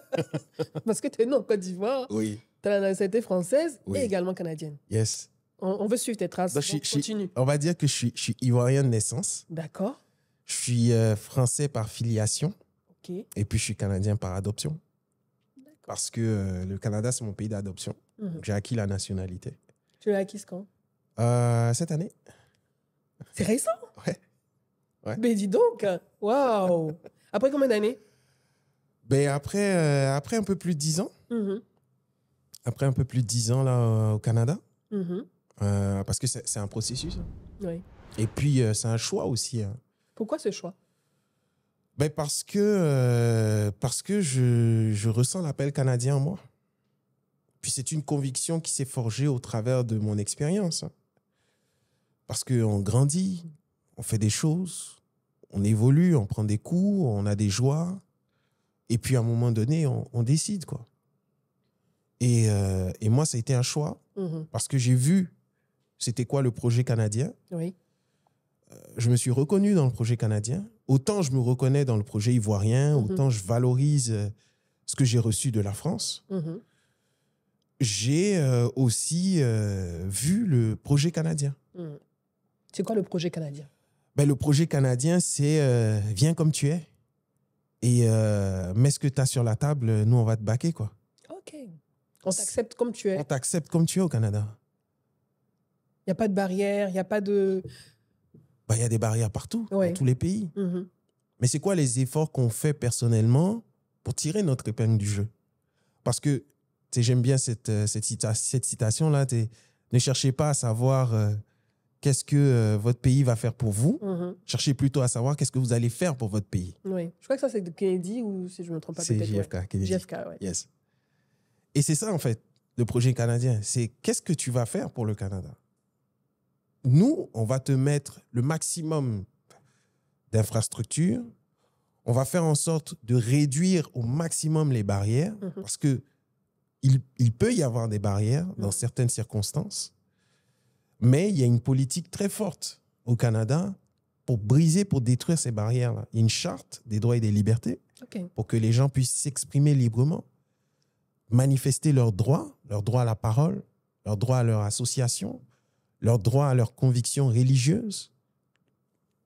Parce que tu es né en Côte d'Ivoire. Oui. Tu as la nationalité française et également canadienne. Yes. On, veut suivre tes traces. continue. on va dire que je suis, ivoirien de naissance. D'accord. Je suis euh, français par filiation. OK. Et puis, je suis canadien par adoption. Parce que euh, le Canada, c'est mon pays d'adoption. Mhm. J'ai acquis la nationalité. Tu l'as acquise quand euh, Cette année. C'est récent Ouais. Ouais. Mais dis donc, waouh Après combien d'années ben après, euh, après un peu plus de 10 ans. Mm-hmm. Après un peu plus de 10 ans là, euh, au Canada. Mm-hmm. Euh, parce que c'est, un processus. Hein. Et puis, c'est un choix aussi. Hein. Pourquoi ce choix ben Parce que, parce que je, je, ressens l'appel canadien en moi. Puis, c'est une conviction qui s'est forgée au travers de mon expérience. Hein. Parce qu'on grandit, on fait des choses, on évolue, on prend des coups, on a des joies. Et puis à un moment donné, on, décide, quoi. Euh, et, moi, ça a été un choix mhm. parce que j'ai vu c'était quoi le projet canadien. Oui. Euh, je me suis reconnu dans le projet canadien. Autant je me reconnais dans le projet ivoirien, mhm. autant je valorise euh, ce que j'ai reçu de la France. Mhm. J'ai aussi vu le projet canadien. C'est quoi le projet canadien ben, le projet canadien, c'est euh, viens comme tu es et euh, mets ce que tu as sur la table, nous, on va te baquer, quoi. OK. On t'accepte comme tu es. On t'accepte comme tu es au Canada. Il n'y a pas de barrière, il n'y a pas de... Il ben, y a des barrières partout, dans tous les pays. Mm-hmm. Mais c'est quoi les efforts qu'on fait personnellement pour tirer notre épingle du jeu Parce que j'aime bien cette, euh, cette, citation-là, ne cherchez pas à savoir qu'est-ce que euh, votre pays va faire pour vous. Mmh Cherchez plutôt à savoir qu'est-ce que vous allez faire pour votre pays. Oui. Je crois que ça, c'est de Kennedy ou si je ne me trompe pas. C'est JFK. JFK, oui. Yes. Et c'est ça, en fait, le projet canadien. C'est qu'est-ce que tu vas faire pour le Canada Nous, on va te mettre le maximum d'infrastructures. On va faire en sorte de réduire au maximum les barrières mmh parce que il, il, peut y avoir des barrières dans mmh certaines circonstances mais il y a une politique très forte au Canada pour briser, pour détruire ces barrières-là. Il y a une charte des droits et des libertés pour que les gens puissent s'exprimer librement, manifester leurs droits, leur droit à la parole, leur droit à leur association, leur droit à leurs conviction religieuse.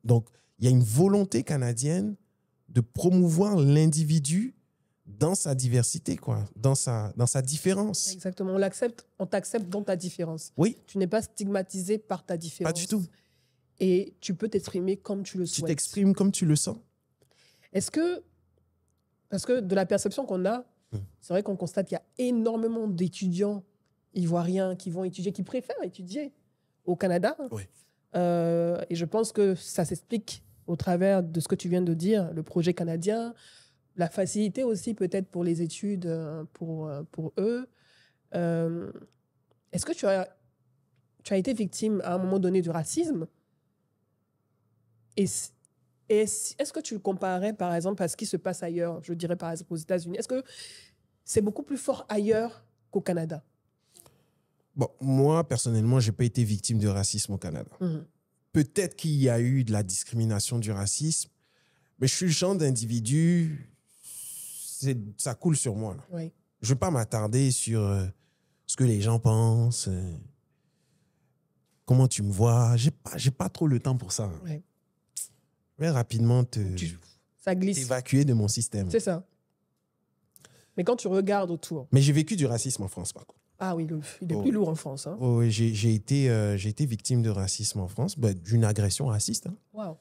Donc, il y a une volonté canadienne de promouvoir l'individu dans sa diversité, quoi, dans sa, dans sa différence. Exactement, on l'accepte, on t'accepte dans ta différence. Oui. Tu n'es pas stigmatisé par ta différence. Pas du tout. Et tu peux t'exprimer comme tu le souhaites. Tu t'exprimes comme tu le sens. Est-ce que, parce que de la perception qu'on a, hmm. c'est vrai qu'on constate qu'il y a énormément d'étudiants ivoiriens qui vont étudier, qui préfèrent étudier au Canada. Oui. Euh, et je pense que ça s'explique au travers de ce que tu viens de dire, le projet canadien, la facilité aussi peut-être pour les études, euh, pour, euh, pour eux. Euh, est-ce que tu as, tu as été victime à un moment donné du racisme Et est-ce que tu le comparais, par exemple, à ce qui se passe ailleurs Je dirais, par exemple, aux États-Unis. Est-ce que c'est beaucoup plus fort ailleurs qu'au Canada bon, Moi, personnellement, je n'ai pas été victime de racisme au Canada. Mmh. Peut-être qu'il y a eu de la discrimination du racisme, mais je suis le genre d'individu ça coule sur moi. Je ne veux pas m'attarder sur euh, ce que les gens pensent, euh, comment tu me vois. Je n'ai pas, trop le temps pour ça. Hein. Je vais rapidement te, ça glisse. t'évacuer de mon système. C'est ça. Mais quand tu regardes autour. Mais j'ai vécu du racisme en France, par contre. Ah oui, il est plus oh. lourd en France. Hein. Oh j'ai, été, euh, été victime de racisme en France, bah, d'une agression raciste. Hein.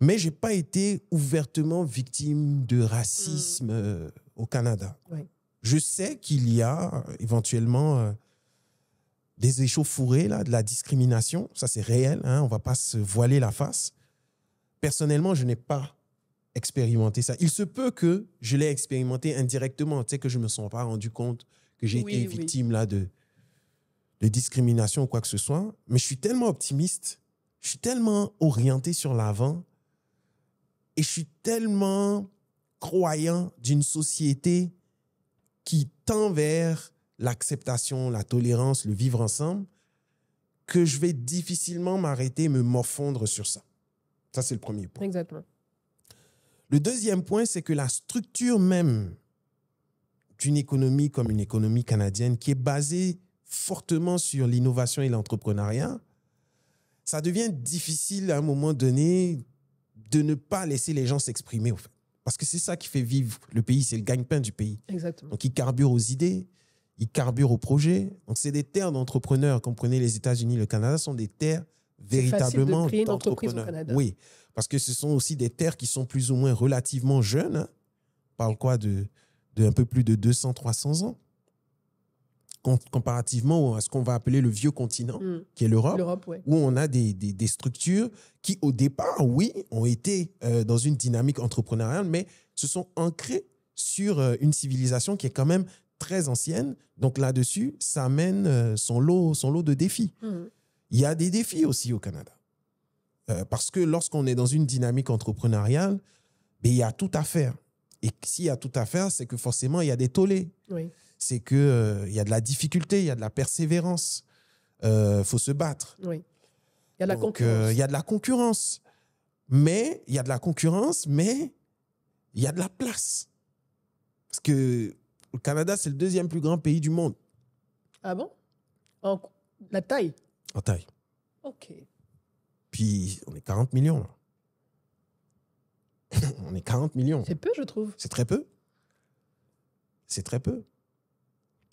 Mais je n'ai pas été ouvertement victime de racisme euh, au Canada. Je sais qu'il y a euh, éventuellement des euh, des échauffourées, là, de la discrimination. Ça, c'est réel. Hein. on ne va pas se voiler la face. Personnellement, je n'ai pas expérimenté ça. Il se peut que je l'ai expérimenté indirectement. Tu sais, que je ne me suis pas rendu compte que j'ai été victime là, de, de discrimination ou quoi que ce soit. Mais je suis tellement optimiste. Je suis tellement orienté sur l'avant et je suis tellement croyant d'une société qui tend vers l'acceptation, la tolérance, le vivre ensemble, que je vais difficilement m'arrêter me morfondre sur ça. Ça, c'est le premier point. Exactement. Le deuxième point, c'est que la structure même d'une économie comme une économie canadienne, qui est basée fortement sur l'innovation et l'entrepreneuriat, ça devient difficile à un moment donné de ne pas laisser les gens s'exprimer, Parce que c'est ça qui fait vivre le pays, c'est le gagne-pain du pays. Donc, ils carburent aux idées, ils carburent aux projets. Donc, c'est des terres d'entrepreneurs. Comprenez, les États-Unis, le Canada sont des terres véritablement d'entrepreneurs. Oui, parce que ce sont aussi des terres qui sont plus ou moins relativement jeunes. Hein. parle quoi de, de un peu plus de 200-300 ans comparativement à ce qu'on va appeler le vieux continent, mm. qui est l'Europe, où on a des, structures qui, au départ, oui, ont été euh, dans une dynamique entrepreneuriale, mais se sont ancrées sur euh, une civilisation qui est quand même très ancienne. Donc là-dessus, ça mène euh, son, lot, son lot de défis. Mm. Il y a des défis aussi au Canada. parce que lorsqu'on est dans une dynamique entrepreneuriale, ben, il y a tout à faire. Et s'il y a tout à faire, c'est que forcément, il y a des tollés. Oui c'est qu'il il euh, y a de la difficulté, il y a de la persévérance. Il euh, faut se battre. Il y a de la euh, concurrence. Il y a de la concurrence. Mais il y a de la concurrence, mais il y a de la place. Parce que le Canada, c'est le deuxième plus grand pays du monde. Ah bon En la taille En taille. OK. Puis on est 40 millions. on est 40 millions. C'est peu, je trouve. C'est très peu. C'est très peu.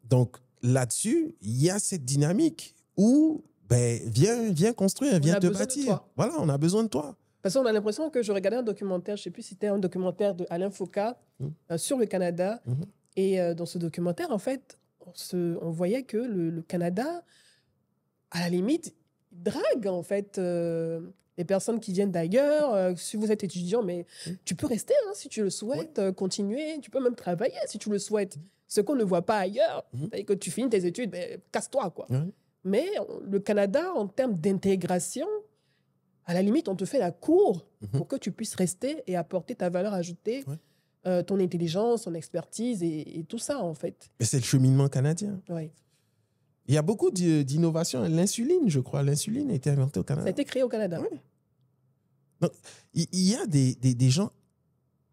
Donc là-dessus, il y a cette dynamique où ben, viens, viens construire, viens te bâtir. Voilà, on a besoin de toi. Parce qu'on a l'impression que je regardé un documentaire, je ne sais plus si c'était un documentaire de Alain Foucault hum. euh, sur le Canada. Hum. Et euh, dans ce documentaire, en fait, on, voyait que le, Canada, à la limite, drague en fait euh, les personnes qui viennent d'ailleurs. si vous êtes étudiant, mais hum. tu peux rester hein, si tu le souhaites, continuer, tu peux même travailler si tu le souhaites ce qu'on ne voit pas ailleurs. Mhm. et que tu finis tes études, ben, casse-toi, quoi. Mais le Canada, en termes d'intégration, à la limite, on te fait la cour mhm. pour que tu puisses rester et apporter ta valeur ajoutée, euh, ton intelligence, ton expertise et, tout ça, en fait. Mais c'est le cheminement canadien. Oui. Il y a beaucoup d'innovations. L'insuline, je crois, l'insuline a été inventée au Canada. Ça a été créé au Canada. il y a des gens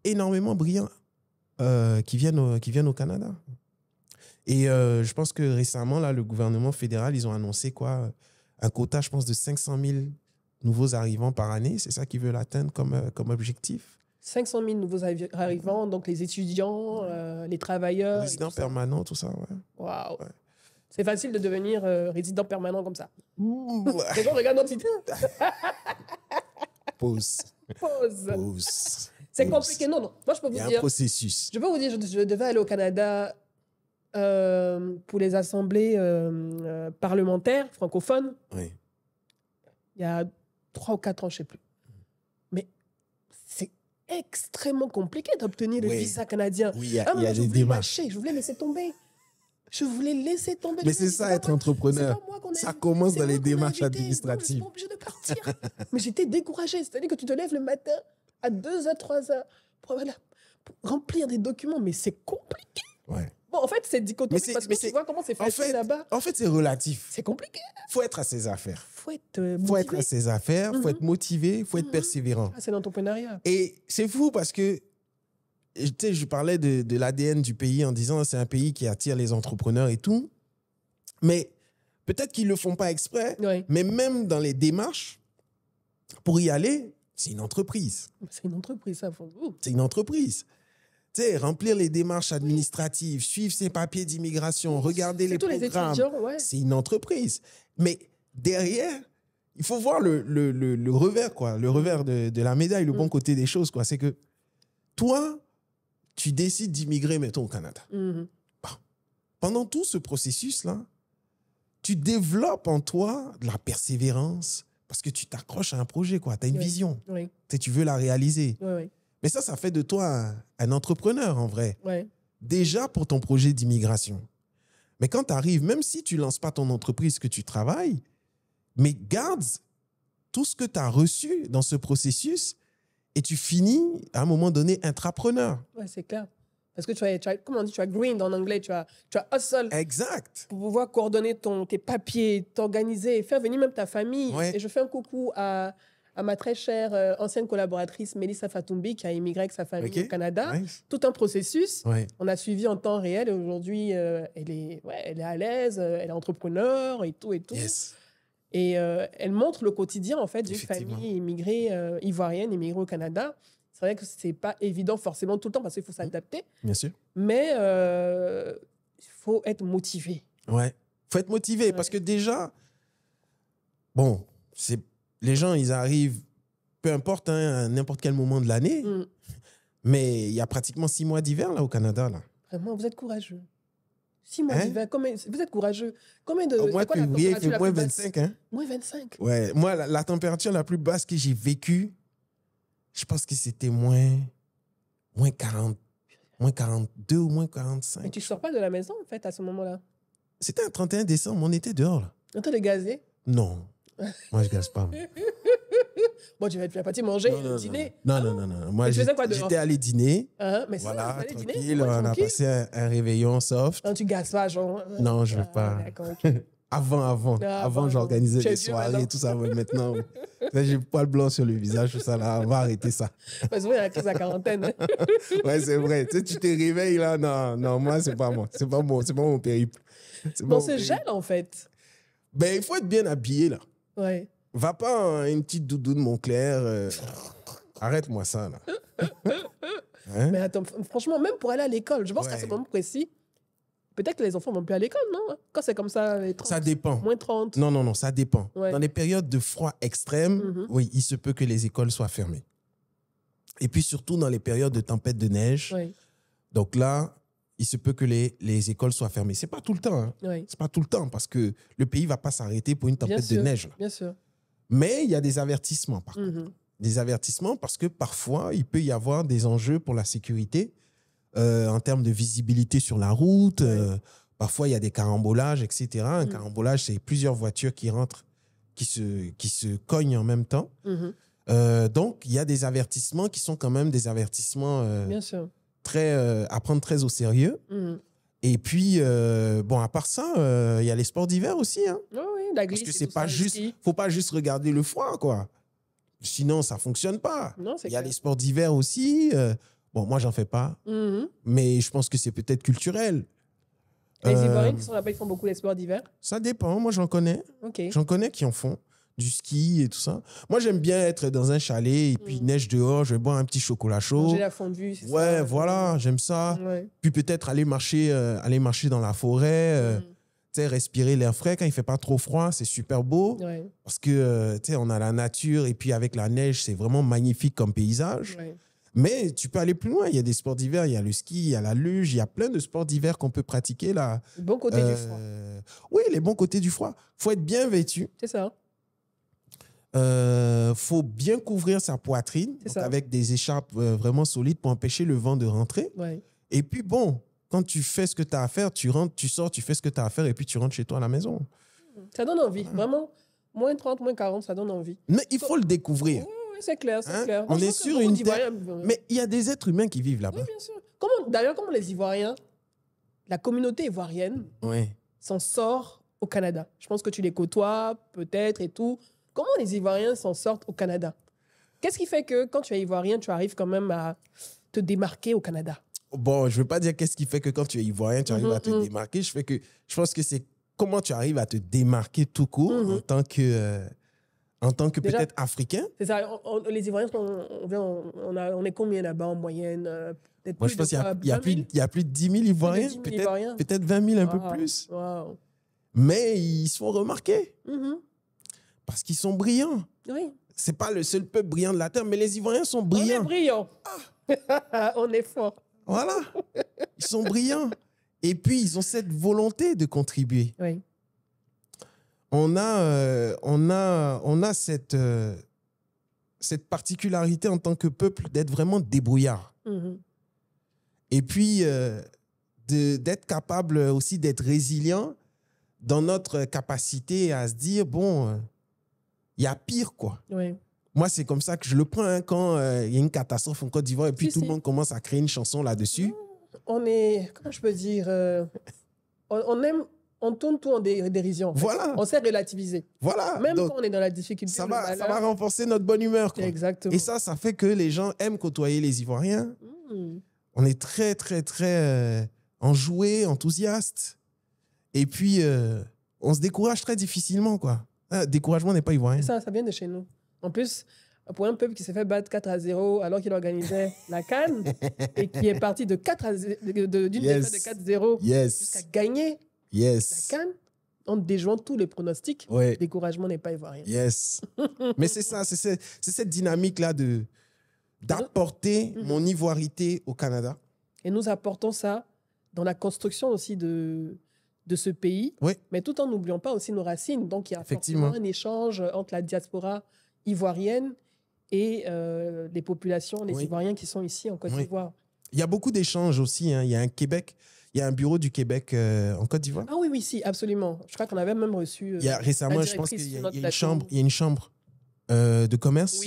énormément brillants euh, qui, viennent au, qui viennent au Canada. Et euh, je pense que récemment, là, le gouvernement fédéral, ils ont annoncé quoi euh, Un quota, je pense, de 500 000 nouveaux arrivants par année. C'est ça qu'ils veulent atteindre comme, comme objectif. 500 000 nouveaux arrivants, donc les étudiants, les travailleurs. Les résidents permanents, tout ça, ouais. Waouh C'est facile de devenir résident permanent comme ça. gens regarde notre site. Pause. Pause. Pause. C'est compliqué. Non, non. Moi, je peux vous dire. un processus. Je peux vous dire, je, devais aller au Canada euh, pour les assemblées euh, euh, parlementaires francophones. Oui. Il y a trois ou quatre ans, je ne sais plus. Mais c'est extrêmement compliqué d'obtenir le visa canadien. Oui, il y a, des démarches. je voulais laisser tomber. Je voulais laisser tomber. Mais c'est ça, être entrepreneur. ça commence dans les démarches administratives. je obligée de partir. Mais j'étais découragée. C'est-à-dire que tu te lèves le matin, à 2 à 3 heures pour, voilà, remplir des documents, mais c'est compliqué. Ouais. Bon, en fait, c'est dichotomique parce que tu vois comment c'est facile en fait, là-bas. En fait, c'est relatif. C'est compliqué. faut être à ses affaires. faut être euh, faut être à ses affaires, Il faut mhm. être motivé, faut être mhm. persévérant. Ah, c'est l'entrepreneuriat. Et c'est fou parce que, tu sais, je parlais de, l'ADN du pays en disant c'est un pays qui attire les entrepreneurs et tout. Mais peut-être qu'ils ne le font pas exprès, mais même dans les démarches, pour y aller, c'est une entreprise. C'est une entreprise, ça. C'est une entreprise. Tu sais, remplir les démarches administratives, suivre ses papiers d'immigration, regarder les programmes. C'est une entreprise. Mais derrière, il faut voir le, revers, quoi. Le revers de, la médaille, le bon mm. côté des choses, quoi. C'est que toi, tu décides d'immigrer, mettons, au Canada. Mm-hmm. Pendant tout ce processus-là, tu développes en toi de la persévérance, parce que tu t'accroches à un projet, quoi. Tu as une vision. Tu veux la réaliser. Mais ça, ça fait de toi un, entrepreneur, en vrai. Déjà pour ton projet d'immigration. Mais quand tu arrives, même si tu lances pas ton entreprise, que tu travailles, mais garde tout ce que tu as reçu dans ce processus et tu finis à un moment donné intrapreneur. Ouais, c'est clair. Parce que tu as, comment on dit, tu as green en anglais, tu as, tu as hustle. Exact. Pour pouvoir coordonner ton, tes papiers, t'organiser, faire venir même ta famille. Et je fais un coucou à, ma très chère euh, ancienne collaboratrice Mélissa Fatumbi qui a immigré avec sa famille au Canada. Tout un processus. On a suivi en temps réel aujourd'hui, euh, elle, est, ouais, elle est à l'aise, euh, elle est entrepreneur et tout et tout. Et elle montre le quotidien en fait d'une famille immigrée, ivoirienne, immigrée au Canada. C'est vrai que c'est pas évident forcément tout le temps parce qu'il faut s'adapter. Bien sûr. Mais euh, il faut être motivé. Ouais. Faut être motivé parce que déjà, bon, c'est les gens, ils arrivent, peu importe, hein, à n'importe quel moment de l'année. Mm. Mais il y a pratiquement six mois d'hiver là au Canada là. Vraiment, vous êtes courageux. Six mois hein? d'hiver, vous êtes courageux. Combien de. Au mois février, moins 25. 25. Hein. Ouais, moi, la, la température la plus basse que j'ai vécue, je pense que c'était moins, moins 40, moins 42 ou moins 45. Mais tu sors pas de la maison, en fait, à ce moment-là C'était un 31 décembre, on était dehors. Là. En train de gazer Non. Moi, je gaze pas. bon, tu vas être partir manger non, non, dîner. Non, non, non, non. Moi, j'étais allé dîner. Uh-huh, mais voilà, tranquille. on a passé un, réveillon soft. Non, tu gazes pas, genre. Euh, non, je ne veux ah, pas. Avant, ah, avant, avant, j'organisais des soirées, tout ça. Maintenant, j'ai poil blanc sur le visage, tout ça. Là, on va arrêter ça. Parce que il la crise à quarantaine. ouais, c'est vrai. Tu, sais, tu te réveilles là, non, non, moi, c'est pas moi. C'est pas moi, c'est pas mon périple. Bon, c'est gel, en fait. Ben, il faut être bien habillé, là. Ouais. Va pas une petite doudoune Montclair. Euh, arrête-moi ça, là. Hein? Mais attends, franchement, même pour aller à l'école, je pense qu'à ce moment précis, Peut-être que les enfants vont plus à l'école, non Quand c'est comme ça, les 30, ça dépend. Moins 30. Non, non, non, ça dépend. Dans les périodes de froid extrême, mhm. oui, il se peut que les écoles soient fermées. Et puis surtout dans les périodes de tempête de neige. Donc là, il se peut que les, les écoles soient fermées. C'est pas tout le temps. Hein. n'est C'est pas tout le temps parce que le pays va pas s'arrêter pour une tempête de neige. Bien sûr. Mais il y a des avertissements par mhm. contre. Des avertissements parce que parfois, il peut y avoir des enjeux pour la sécurité euh, en termes de visibilité sur la route. Euh, parfois, il y a des carambolages, etc. Un mm. carambolage, c'est plusieurs voitures qui rentrent, qui se, qui se cognent en même temps. Mm-hmm. Euh, donc, il y a des avertissements qui sont quand même des avertissements Très, à prendre très au sérieux. Mm-hmm. Et puis, bon, à part ça, il y a les sports d'hiver aussi. Hein. oui, la Parce que c'est pas juste, faut pas juste regarder le froid, quoi. Sinon, ça fonctionne pas. Il y a les sports d'hiver aussi Bon, moi, j'en fais pas, mhm. mais je pense que c'est peut-être culturel. Les euh, qui sont là-bas, ils font beaucoup les d'hiver Ça dépend. Moi, j'en connais. J'en connais qui en font. Du ski et tout ça. Moi, j'aime bien être dans un chalet et puis mhm. neige dehors, je vais boire un petit chocolat chaud. J'ai la fondue. ouais, voilà, j'aime ça. Puis peut-être aller marcher, euh, aller marcher dans la forêt. Euh, mhm. respirer l'air frais quand il fait pas trop froid, c'est super beau. Parce que, euh, tu on a la nature et puis avec la neige, c'est vraiment magnifique comme paysage. Mais tu peux aller plus loin. Il y a des sports d'hiver, il y a le ski, il y a la luge, il y a plein de sports d'hiver qu'on peut pratiquer là. bon bons du euh, froid. Oui, les bons côtés du froid. faut être bien vêtu. C'est ça. Il euh, faut bien couvrir sa poitrine avec des écharpes euh, vraiment solides pour empêcher le vent de rentrer. Et puis bon, quand tu fais ce que tu as à faire, tu rentres, tu sors, tu fais ce que tu as à faire et puis tu rentres chez toi à la maison. Ça donne envie, vraiment. Moins 30, moins 40, ça donne envie. Mais il faut le découvrir c'est clair, c'est hein? clair. On, est sur une terre. Mais il y a des êtres humains qui vivent là-bas. Oui, bien sûr. D'ailleurs, comment les Ivoiriens, la communauté ivoirienne s'en sort au Canada Je pense que tu les côtoies, peut-être, et tout. Comment les Ivoiriens s'en sortent au Canada Qu'est-ce qui fait que quand tu es Ivoirien, tu arrives quand même à te démarquer au Canada Bon, je ne veux pas dire qu'est-ce qui fait que quand tu es Ivoirien, tu arrives à te mm-hmm, mm. démarquer. Je, fais que, je pense que c'est comment tu arrives à te démarquer tout court mm-hmm. en tant que... Euh, en tant que peut-être africain. C'est ça. les Ivoiriens, on, a, on, est combien là-bas en moyenne euh, Moi, je pense qu'il y, y, a plus de 10 000 Ivoiriens, peut-être peut 20 000, un peu plus. Mais ils se font remarquer mm-hmm. parce qu'ils sont brillants. Oui. C'est pas le seul peuple brillant de la Terre, mais les Ivoiriens sont brillants. On est brillants. Ah! on est fort. Voilà. Ils sont brillants. Et puis, ils ont cette volonté de contribuer. Oui on a, euh, on a, on a cette, euh, cette particularité en tant que peuple d'être vraiment débrouillard. Mhm. Et puis, euh, d'être capable aussi d'être résilient dans notre capacité à se dire, bon, il y a pire, quoi. Moi, c'est comme ça que je le prends hein, quand il y a une catastrophe en Côte d'Ivoire et puis tout le monde commence à créer une chanson là-dessus. On est, comment je peux dire, on aime on tourne tout en dérision. Voilà. On sait relativiser. Voilà. Même quand on est dans la difficulté. Ça va, ça va renforcer notre bonne humeur. Exactement. Et ça, ça fait que les gens aiment côtoyer les Ivoiriens. Hmm. On est très, très, très enjoué, enjoués, enthousiastes. Et puis, euh, on se décourage très difficilement, quoi. Ah, découragement n'est pas ivoirien. Ça, ça vient de chez nous. En plus, pour un peuple qui s'est fait battre 4 à 0 alors qu'il organisait la Cannes et qui est parti de à d'une défaite de 4-0 yes. jusqu'à gagner Yes. La en déjouant tous les pronostics, le découragement n'est pas ivoirien. Yes. Mais c'est ça, c'est cette, dynamique-là de d'apporter mon ivoirité au Canada. Et nous apportons ça dans la construction aussi de, de ce pays, oui. mais tout en n'oubliant pas aussi nos racines. Donc il y a forcément un échange entre la diaspora ivoirienne et euh, les populations, les Ivoiriens qui sont ici en Côte d'Ivoire. Il y a beaucoup d'échanges aussi. Hein. Il y a un Québec il y a un bureau du Québec euh, en Côte d'Ivoire. Ah oui, oui, si, absolument. Je crois qu'on avait même reçu. il y a euh, récemment, je pense qu'il y, a une chambre, a une chambre de commerce.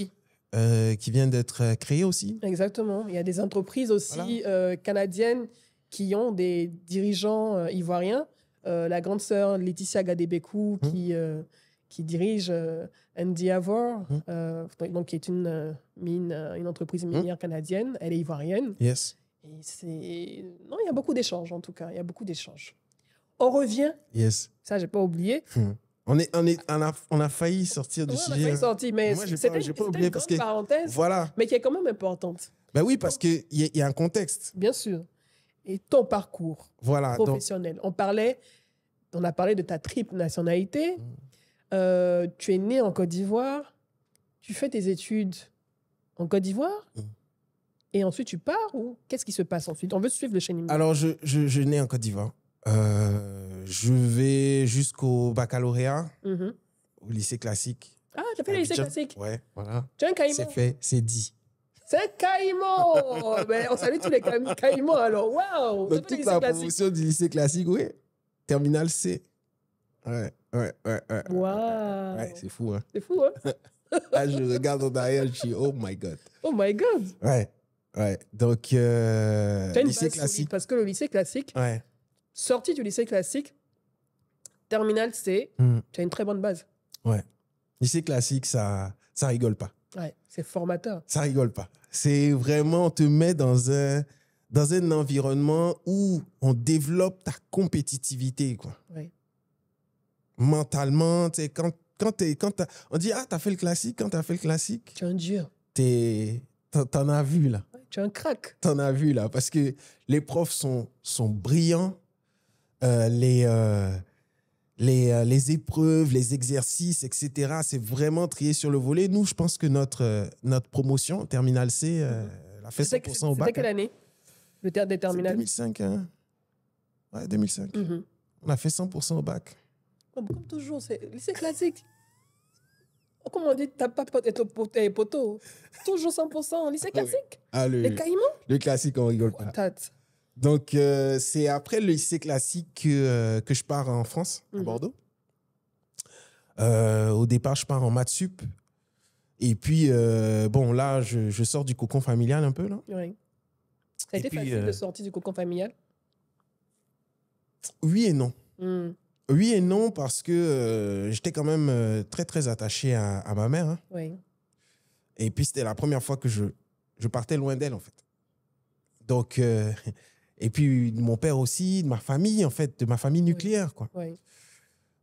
Euh, qui vient d'être créée aussi. Exactement. Il y a des entreprises aussi canadiennes qui ont des dirigeants ivoiriens. la grande sœur Laetitia Gadebekou hum. qui, qui dirige Andy euh, hum. donc qui est une mine, une entreprise hum. minière canadienne. Elle est ivoirienne. Yes c'est. Non, il y a beaucoup d'échanges, en tout cas. Il y a beaucoup d'échanges. On revient. Yes. Ça, n'ai pas oublié. Hmm. On, est, on, est, on, a, failli sortir du sujet. On a failli sortir, mais c'était une parce parenthèse, voilà. mais qui est quand même importante. Ben oui, parce qu'il y, y, a un contexte. Bien sûr. Et ton parcours voilà, professionnel. On, parlait, on a parlé de ta triple nationalité. Hmm. Euh, tu es né en Côte d'Ivoire. Tu fais tes études en Côte d'Ivoire. Hmm et ensuite tu pars ou qu'est-ce qui se passe ensuite On veut suivre le chaîne. Alors, je, je, je nais en Côte d'Ivoire. Euh, je vais jusqu'au baccalauréat, mhm. au lycée classique. Ah, t'as fait le lycée classique Ouais, voilà. C'est fait, c'est dit. C'est Caïmo On salue tous les Caïmans alors. Waouh Toute lycée la promotion du lycée classique, oui. Terminal C. Ouais, ouais, ouais. ouais. Waouh Ouais, c'est fou, hein. C'est fou, hein. Là, ah, je regarde en arrière, je dis, oh my god. Oh my god Ouais. Ouais, donc. Euh, lycée classique. Parce que le lycée classique, ouais. sorti du lycée classique, terminal C, hmm. tu as une très bonne base. Ouais. Lycée classique, ça, ça rigole pas. Ouais, c'est formateur. Ça rigole pas. C'est vraiment, on te met dans un, dans un environnement où on développe ta compétitivité, quoi. Ouais. Mentalement, tu sais, quand, quand, es, quand on dit, ah, t'as fait le classique, quand t'as fait le classique. Tu en un T'en as vu, là un crack. T'en as vu là, parce que les profs sont, sont brillants. Euh, les, euh, les, euh, les, épreuves, les exercices, etc. C'est vraiment trié sur le volet. Nous, je pense que notre, notre promotion, Terminal C, elle a fait 100% au bac. C'était quelle année Le terme des 2005. Hein. Ouais, 2005. Mhm. On a fait 100% au bac. Comme toujours, c'est classique. Comment on dit t'as pas être poteau Toujours 100%, lycée ah classique. Ah, le, les caïmans Le classique, on rigole pas. Donc, euh, c'est après le lycée classique que, euh, que je pars en France, à mhm. Bordeaux. Euh, au départ, je pars en maths sup. Et puis, bon, là, je, je, sors du cocon familial un peu. Là. Ça a été facile de sortir du cocon familial Oui et non. Hmm. Oui et non, parce que euh, j'étais quand même euh, très, très attaché à, ma mère. Hein. Oui. Et puis, c'était la première fois que je, je partais loin d'elle, en fait. Donc, euh, et puis, mon père aussi, de ma famille, en fait, de ma famille nucléaire, quoi. Oui.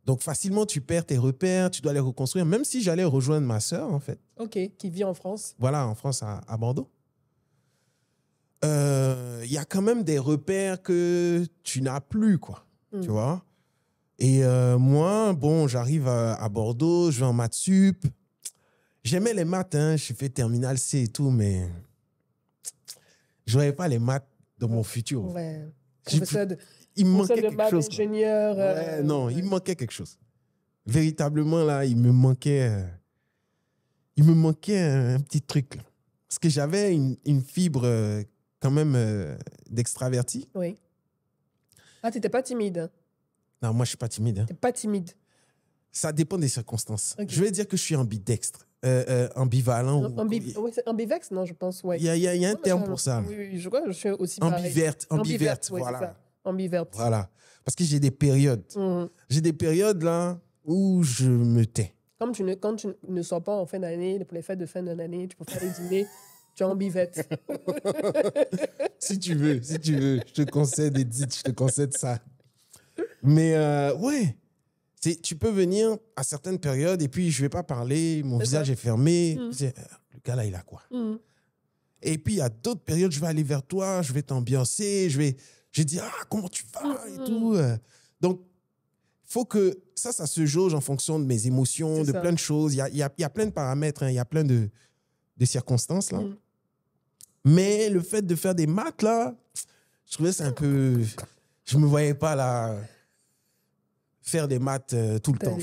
Donc, facilement, tu perds tes repères, tu dois les reconstruire, même si j'allais rejoindre ma sœur, en fait. OK, qui vit en France. Voilà, en France, à, Bordeaux. Il y a quand même des repères que tu n'as plus, quoi. Hmm. Tu vois et euh, moi, bon, j'arrive à, Bordeaux, je vais en maths sup. J'aimais les maths, je hein. j'ai fait terminal C et tout, mais je n'avais pas les maths de mon futur. Ouais. il me manquait quelque chose. Euh, non, il me manquait quelque chose. Véritablement, là, il me manquait, euh, il me manquait un, petit truc. Parce que j'avais une, fibre quand même d'extraverti. Oui. Ah, tu n'étais pas timide hein? Non, moi, je suis pas timide. Hein. pas timide. Ça dépend des circonstances. Je vais dire que je suis ambidextre. Euh, euh, ambivalent. Ou... Ambi... Ouais, ambivex, non, je pense, ouais. Il y a, un terme pour ça. Oui, je crois que je suis aussi Ambiverte, ambiverte, voilà. Ambiverte. Voilà. Parce que j'ai des périodes. Mhm. J'ai des périodes, là, où je me tais. Comme tu ne, quand tu ne sors pas en fin d'année, pour les fêtes de fin d'année, tu peux faire des dîners, tu es ambivette. si tu veux, si tu veux, je te concède, Edith, je te conseille ça. Mais euh, ouais, tu peux venir à certaines périodes et puis je vais pas parler, mon visage est fermé. Mm. Euh, le gars là, il a quoi mm. Et puis à d'autres périodes, je vais aller vers toi, je vais t'ambiancer, je vais, je dis ah comment tu vas et mm. tout. Euh. Donc faut que ça, ça se jauge en fonction de mes émotions, de plein de choses. Il y a, y, a, y a, plein de paramètres, hein. il y a plein de, de circonstances là. Mais le fait de faire des maths là, je trouvais c'est un peu, je me voyais pas là faire des maths euh, tout le temps.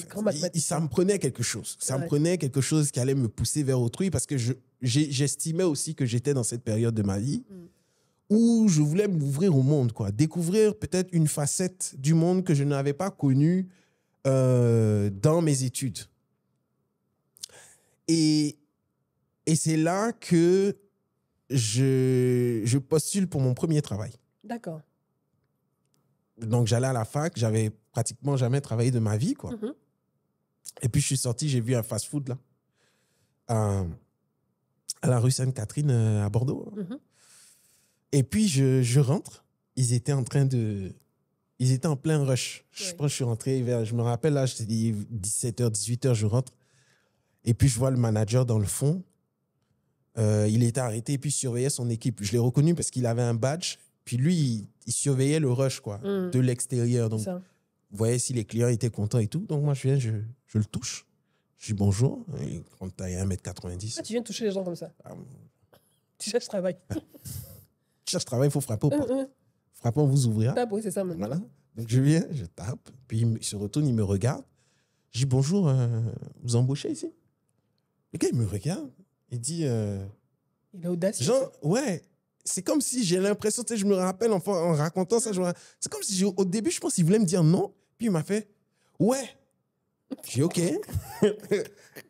ça me prenait quelque chose. Ça me prenait quelque chose qui allait me pousser vers autrui parce que j'estimais aussi que j'étais dans cette période de ma vie mm. où je voulais m'ouvrir au monde, quoi. Découvrir peut-être une facette du monde que je n'avais pas connue euh, dans mes études. Et, et c'est là que je, je postule pour mon premier travail. D'accord. Donc j'allais à la fac, j'avais pratiquement jamais travaillé de ma vie, quoi. Mm-hmm. Et puis, je suis sorti, j'ai vu un fast-food, là, euh, à, la rue Sainte-Catherine, euh, à Bordeaux. Hein. Mm-hmm. Et puis, je, je, rentre. Ils étaient en train de... Ils étaient en plein rush. Je pense que je suis rentré vers... Je me rappelle, là, je dit 17h, 18h, je rentre. Et puis, je vois le manager dans le fond. Euh, il était arrêté et puis il surveillait son équipe. Je l'ai reconnu parce qu'il avait un badge. Puis lui, il, surveillait le rush quoi, mm. de l'extérieur. Donc, voyez, si les clients étaient contents et tout. Donc moi, je viens, je, je le touche. Je dis bonjour. quand tu as 1m90. tu viens toucher les gens comme ça. Ah, tu cherches travail. tu cherches travail, il faut frapper au hum, pas. Hum. Frapper, vous ouvrira. Tape, c'est ça maintenant. Voilà. Donc je viens, je tape. Puis il se retourne, il me regarde. Je dis bonjour, euh, vous embauchez ici Le gars, il me regarde. Il dit. Euh, il a audacieux. Genre, ouais, c'est comme si j'ai l'impression, tu sais, je me rappelle en, en racontant ça, c'est comme si au début, je pense il voulait me dire non. Puis il m'a fait, ouais. J'ai OK. et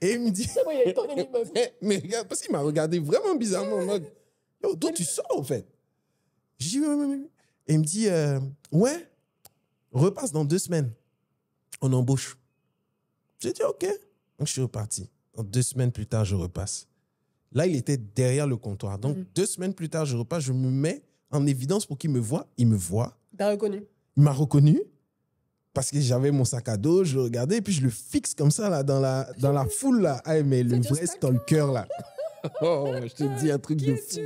il me dit. mais regarde, parce qu'il m'a regardé vraiment bizarrement en tu sors, en fait. J'ai dit, Et il me dit euh, Ouais, repasse dans deux semaines. On embauche. J'ai dit OK. Donc, je suis reparti. deux semaines plus tard, je repasse. Là, il était derrière le comptoir. Donc, mm-hmm. deux semaines plus tard, je repasse. Je me mets en évidence pour qu'il me voit. Il me voit. reconnu Il m'a reconnu parce que j'avais mon sac à dos, je regardais, et puis je le fixe comme ça, là, dans la, dans la foule, là. Ah, mais le vrai stalker, là. Oh, je te dis un truc de fou.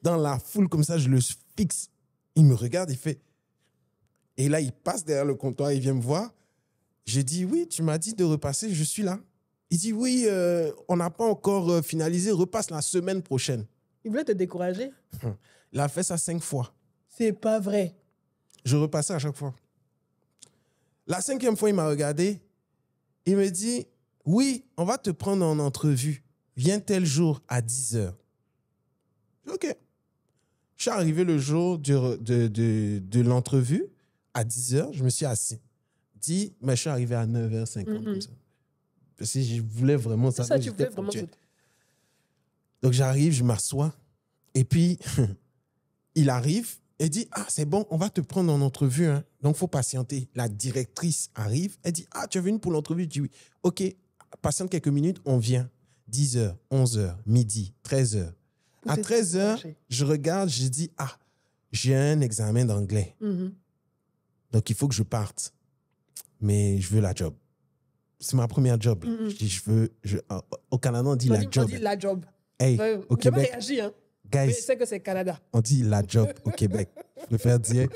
Dans la foule, comme ça, je le fixe. Il me regarde, il fait. Et là, il passe derrière le comptoir, il vient me voir. J'ai dit, oui, tu m'as dit de repasser, je suis là. Il dit, oui, euh, on n'a pas encore euh, finalisé, repasse la semaine prochaine. Il voulait te décourager. Hum. Il a fait ça cinq fois. C'est pas vrai. Je repassais à chaque fois. La cinquième fois, il m'a regardé. Il me dit, oui, on va te prendre en entrevue. Viens tel jour à 10 heures. OK. Je suis arrivé le jour de, l'entrevue à 10 heures. Je me suis assis. Dit, mais je suis arrivé à 9h50. Mm-hmm. Parce que je voulais vraiment ça. ça tu voulais vraiment Donc j'arrive, je m'assois. Et puis, il arrive et dit, ah, c'est bon, on va te prendre en entrevue. Hein. Donc, il faut patienter. La directrice arrive, elle dit Ah, tu es venue pour l'entrevue Je dis Oui. OK, patiente quelques minutes, on vient. 10h, 11h, midi, 13h. À 13h, je regarde, je dis Ah, j'ai un examen d'anglais. Mm-hmm. Donc, il faut que je parte. Mais je veux la job. C'est ma première job. Mm-hmm. Je dis Je veux. au Canada, on dit la job. On dit la job. Hey, au Québec. Réagi, hein. Guys, que c'est Canada. On dit la job au Québec. Je préfère dire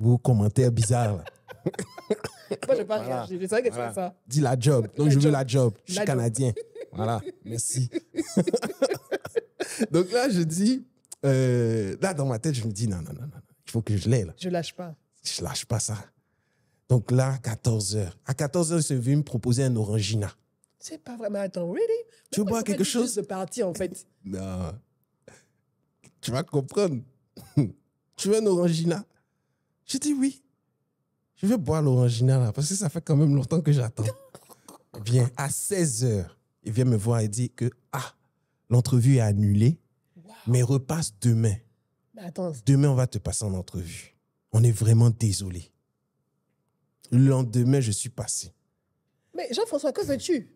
vos commentaires bizarres. Moi, je pas voilà. Je que ça. Dis la job. Donc, je veux la job. Je suis canadien. Voilà. Merci. Donc là, je dis, euh, là, dans ma tête, je me dis, non, non, non, non. Il faut que je l'aie, là. Je lâche pas. Je lâche pas ça. Donc là, 14h. À 14h, il s'est venu me proposer un orangina. C'est pas vraiment. Attends, really? Tu veux boire quelque chose? Juste de en fait. non. Tu vas comprendre. tu veux un orangina? Je dis oui. Je vais boire l'Original parce que ça fait quand même longtemps que j'attends. Viens à 16h, il vient me voir et dit que ah, l'entrevue est annulée, mais repasse demain. Demain, on va te passer en entrevue. On est vraiment désolé. Le lendemain, je suis passé. Mais Jean-François, que veux-tu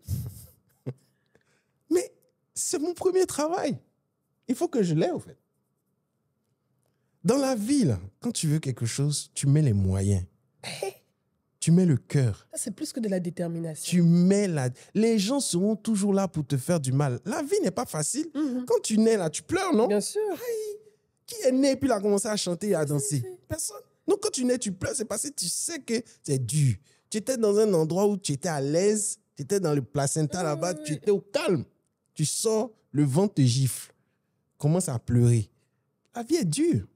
Mais c'est mon premier travail. Il faut que je l'aie, en fait. Dans la vie, quand tu veux quelque chose, tu mets les moyens. tu mets le cœur. C'est plus que de la détermination. Tu mets la... Les gens seront toujours là pour te faire du mal. La vie n'est pas facile. Mhm. Quand tu nais là, tu pleures, non Bien sûr. Qui est né et puis il a commencé à chanter et à danser Personne. Donc quand tu nais, tu pleures, c'est parce que tu sais que c'est dur. Tu étais dans un endroit où tu étais à l'aise, tu étais dans le placenta ah là-bas, tu étais au calme. Tu sors, le vent te gifle, commence à pleurer. La vie est dure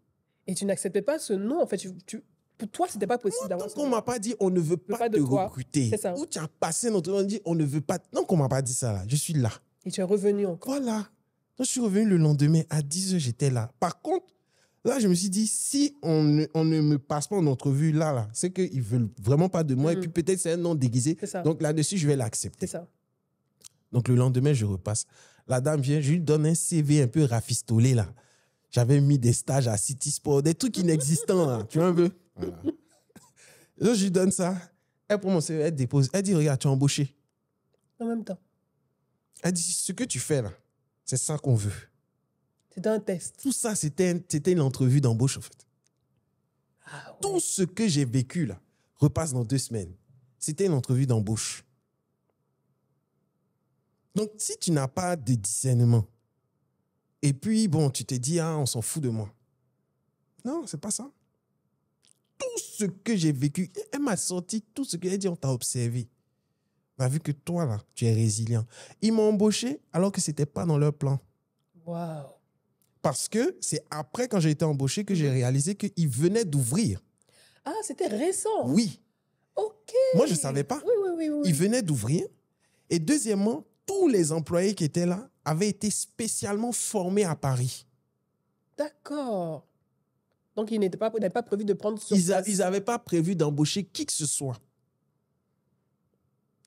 et tu n'acceptais pas ce nom. En fait, tu, pour toi, c'était pas possible d'avoir. qu'on m'a pas dit on ne veut pas, te recruter, ça. ou tu as passé notre on dit on ne veut pas. Non, qu'on m'a pas dit ça là, je suis là. Et tu es revenu encore. Voilà. Donc, je suis revenu le lendemain à 10h, j'étais là. Par contre, là, je me suis dit, si on ne, me passe pas en entrevue là, là c'est qu'ils veulent vraiment pas de moi. Et mm. puis peut-être c'est un nom déguisé. Donc là-dessus, je vais l'accepter. C'est ça. Donc le lendemain, je repasse. La dame vient, je lui donne un CV un peu rafistolé là. J'avais mis des stages à City Sport, des trucs inexistants, hein, tu vois un peu. je lui donne ça. Elle prend mon CV, elle dépose. Elle dit Regarde, tu es embauché. En même temps. Elle dit Ce que tu fais là, c'est ça qu'on veut. C'était un test. Tout ça, c'était une entrevue d'embauche, en fait. Ah Tout ce que j'ai vécu là repasse dans deux semaines. C'était une entrevue d'embauche. Donc, si tu n'as pas de discernement, et puis, bon, tu t'es dit, ah, on s'en fout de moi. Non, c'est pas ça. Tout ce que j'ai vécu, elle m'a sorti tout ce qu'elle a dit, on t'a observé. On bah, a vu que toi, là, tu es résilient. Ils m'ont embauché alors que ce n'était pas dans leur plan. Waouh. Parce que c'est après, quand j'ai été embauché, que j'ai réalisé qu'ils venaient d'ouvrir. Ah, c'était récent. Oui. OK. Moi, je ne savais pas. Oui, oui, oui, oui. Ils venaient d'ouvrir. Et deuxièmement, tous les employés qui étaient là avait été spécialement formé à Paris. D'accord. Donc, ils n'avaient pas, pas prévu de prendre Ils n'avaient pas prévu d'embaucher qui que ce soit.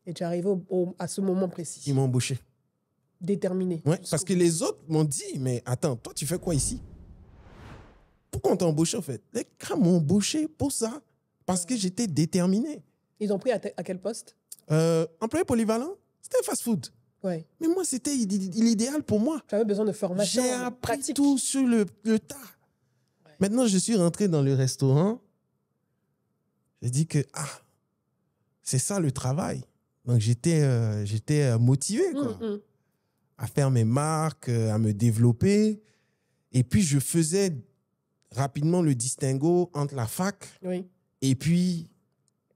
Et tu es arrivé à ce moment précis. Ils m'ont embauché. Déterminé. Ouais, parce que les autres m'ont dit, mais attends, toi, tu fais quoi ici Pourquoi on t'a embauché, en fait Les gars m'ont embauché pour ça, parce que j'étais déterminé. Ils ont pris à, quel poste euh, Employé polyvalent, c'était fast-food. Ouais. Mais moi, c'était l'idéal pour moi. J'avais besoin de formation. J'ai appris tout sur le, tas. Maintenant, je suis rentré dans le restaurant. J'ai dit que, ah, c'est ça le travail. Donc, j'étais euh, j'étais euh, motivé mm, quoi, mm. à faire mes marques, euh, à me développer. Et puis, je faisais rapidement le distinguo entre la fac oui. et puis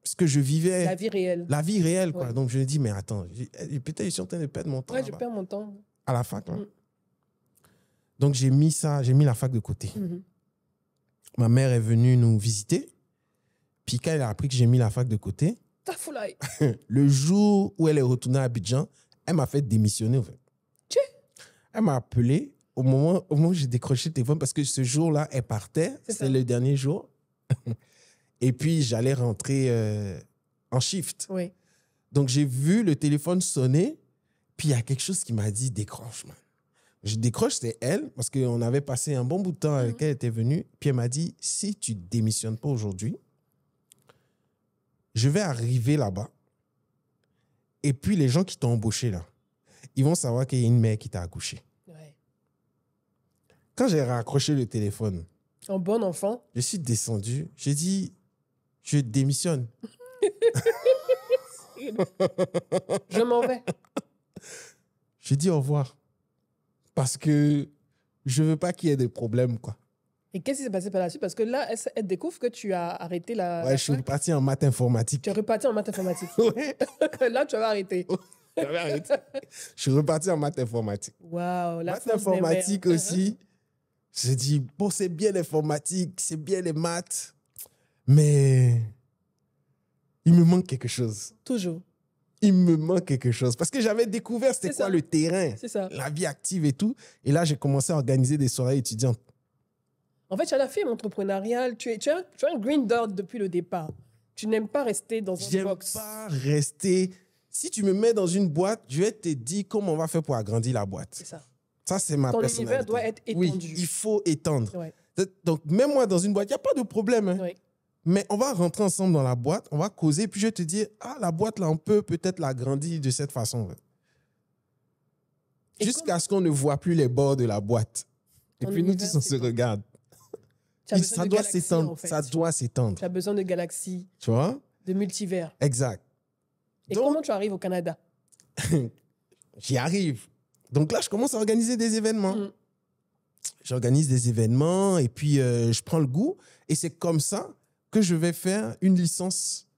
ce que je vivais. La vie réelle. La vie réelle, quoi. Donc je me dis, mais attends, eh, peut-être je suis en train de perdre mon temps. Ouais, je perds mon temps. À la fac, mm. Donc j'ai mis ça, j'ai mis la fac de côté. Mm-hmm. Ma mère est venue nous visiter. Puis quand elle a appris que j'ai mis la fac de côté, le jour où elle est retournée à Abidjan, elle m'a fait démissionner. En fait. elle m'a appelé au moment, au où j'ai décroché le téléphone parce que ce jour-là, elle partait. C'est le dernier jour. Et puis, j'allais rentrer euh, en shift. Oui. Donc, j'ai vu le téléphone sonner. Puis, il y a quelque chose qui m'a dit décroche, man. Je décroche, c'est elle, parce qu'on avait passé un bon bout de temps avec mhm. elle, elle était venue. Puis, elle m'a dit si tu démissionnes pas aujourd'hui, je vais arriver là-bas. Et puis, les gens qui t'ont embauché là, ils vont savoir qu'il y a une mère qui t'a accouché. Ouais. Quand j'ai raccroché le téléphone, en bon enfant, je suis descendu. J'ai dit je démissionne. je m'en vais. Je dis au revoir. Parce que je veux pas qu'il y ait des problèmes, quoi. Et qu'est-ce qui s'est passé par la suite Parce que là, elle, découvre que tu as arrêté la. Ouais, je suis reparti en maths informatique. Tu es reparti en maths informatique. là, tu avais arrêté. arrêté. je suis reparti en maths informatique. Waouh, Maths informatique uh-huh. aussi. J'ai dit, bon, c'est bien l'informatique, c'est bien les maths, mais il me manque quelque chose. Toujours. Il me manque quelque chose. Parce que j'avais découvert c'était quoi le terrain, ça. la vie active et tout. Et là, j'ai commencé à organiser des soirées étudiantes. En fait, tu as la firme entrepreneuriale. Tu, es, tu, un green dog depuis le départ. Tu n'aimes pas rester dans un box. J'aime pas rester. Si tu me mets dans une boîte, je vais te dire comment on va faire pour agrandir la boîte. C'est ça. Ça, c'est ma personnalité. Ton univers doit être étendu. Oui, il faut étendre. Donc, mets moi, dans une boîte, il n'y a pas de problème. Hein. Mais on va rentrer ensemble dans la boîte, on va causer, puis je vais te dire, ah, la boîte, là, on peut peut-être l'agrandir de cette façon. Jusqu'à ce qu'on ne voit plus les bords de la boîte. Et puis nous tous, on se regarde. Ça, doit s'étendre. Ça doit s'étendre. Tu as besoin de galaxies. Tu vois De multivers. Exact. Et comment tu arrives au Canada J'y arrive. Donc là, je commence à organiser des événements. Mm. J'organise des événements et puis euh, je prends le goût. Et c'est comme ça que je vais faire une licence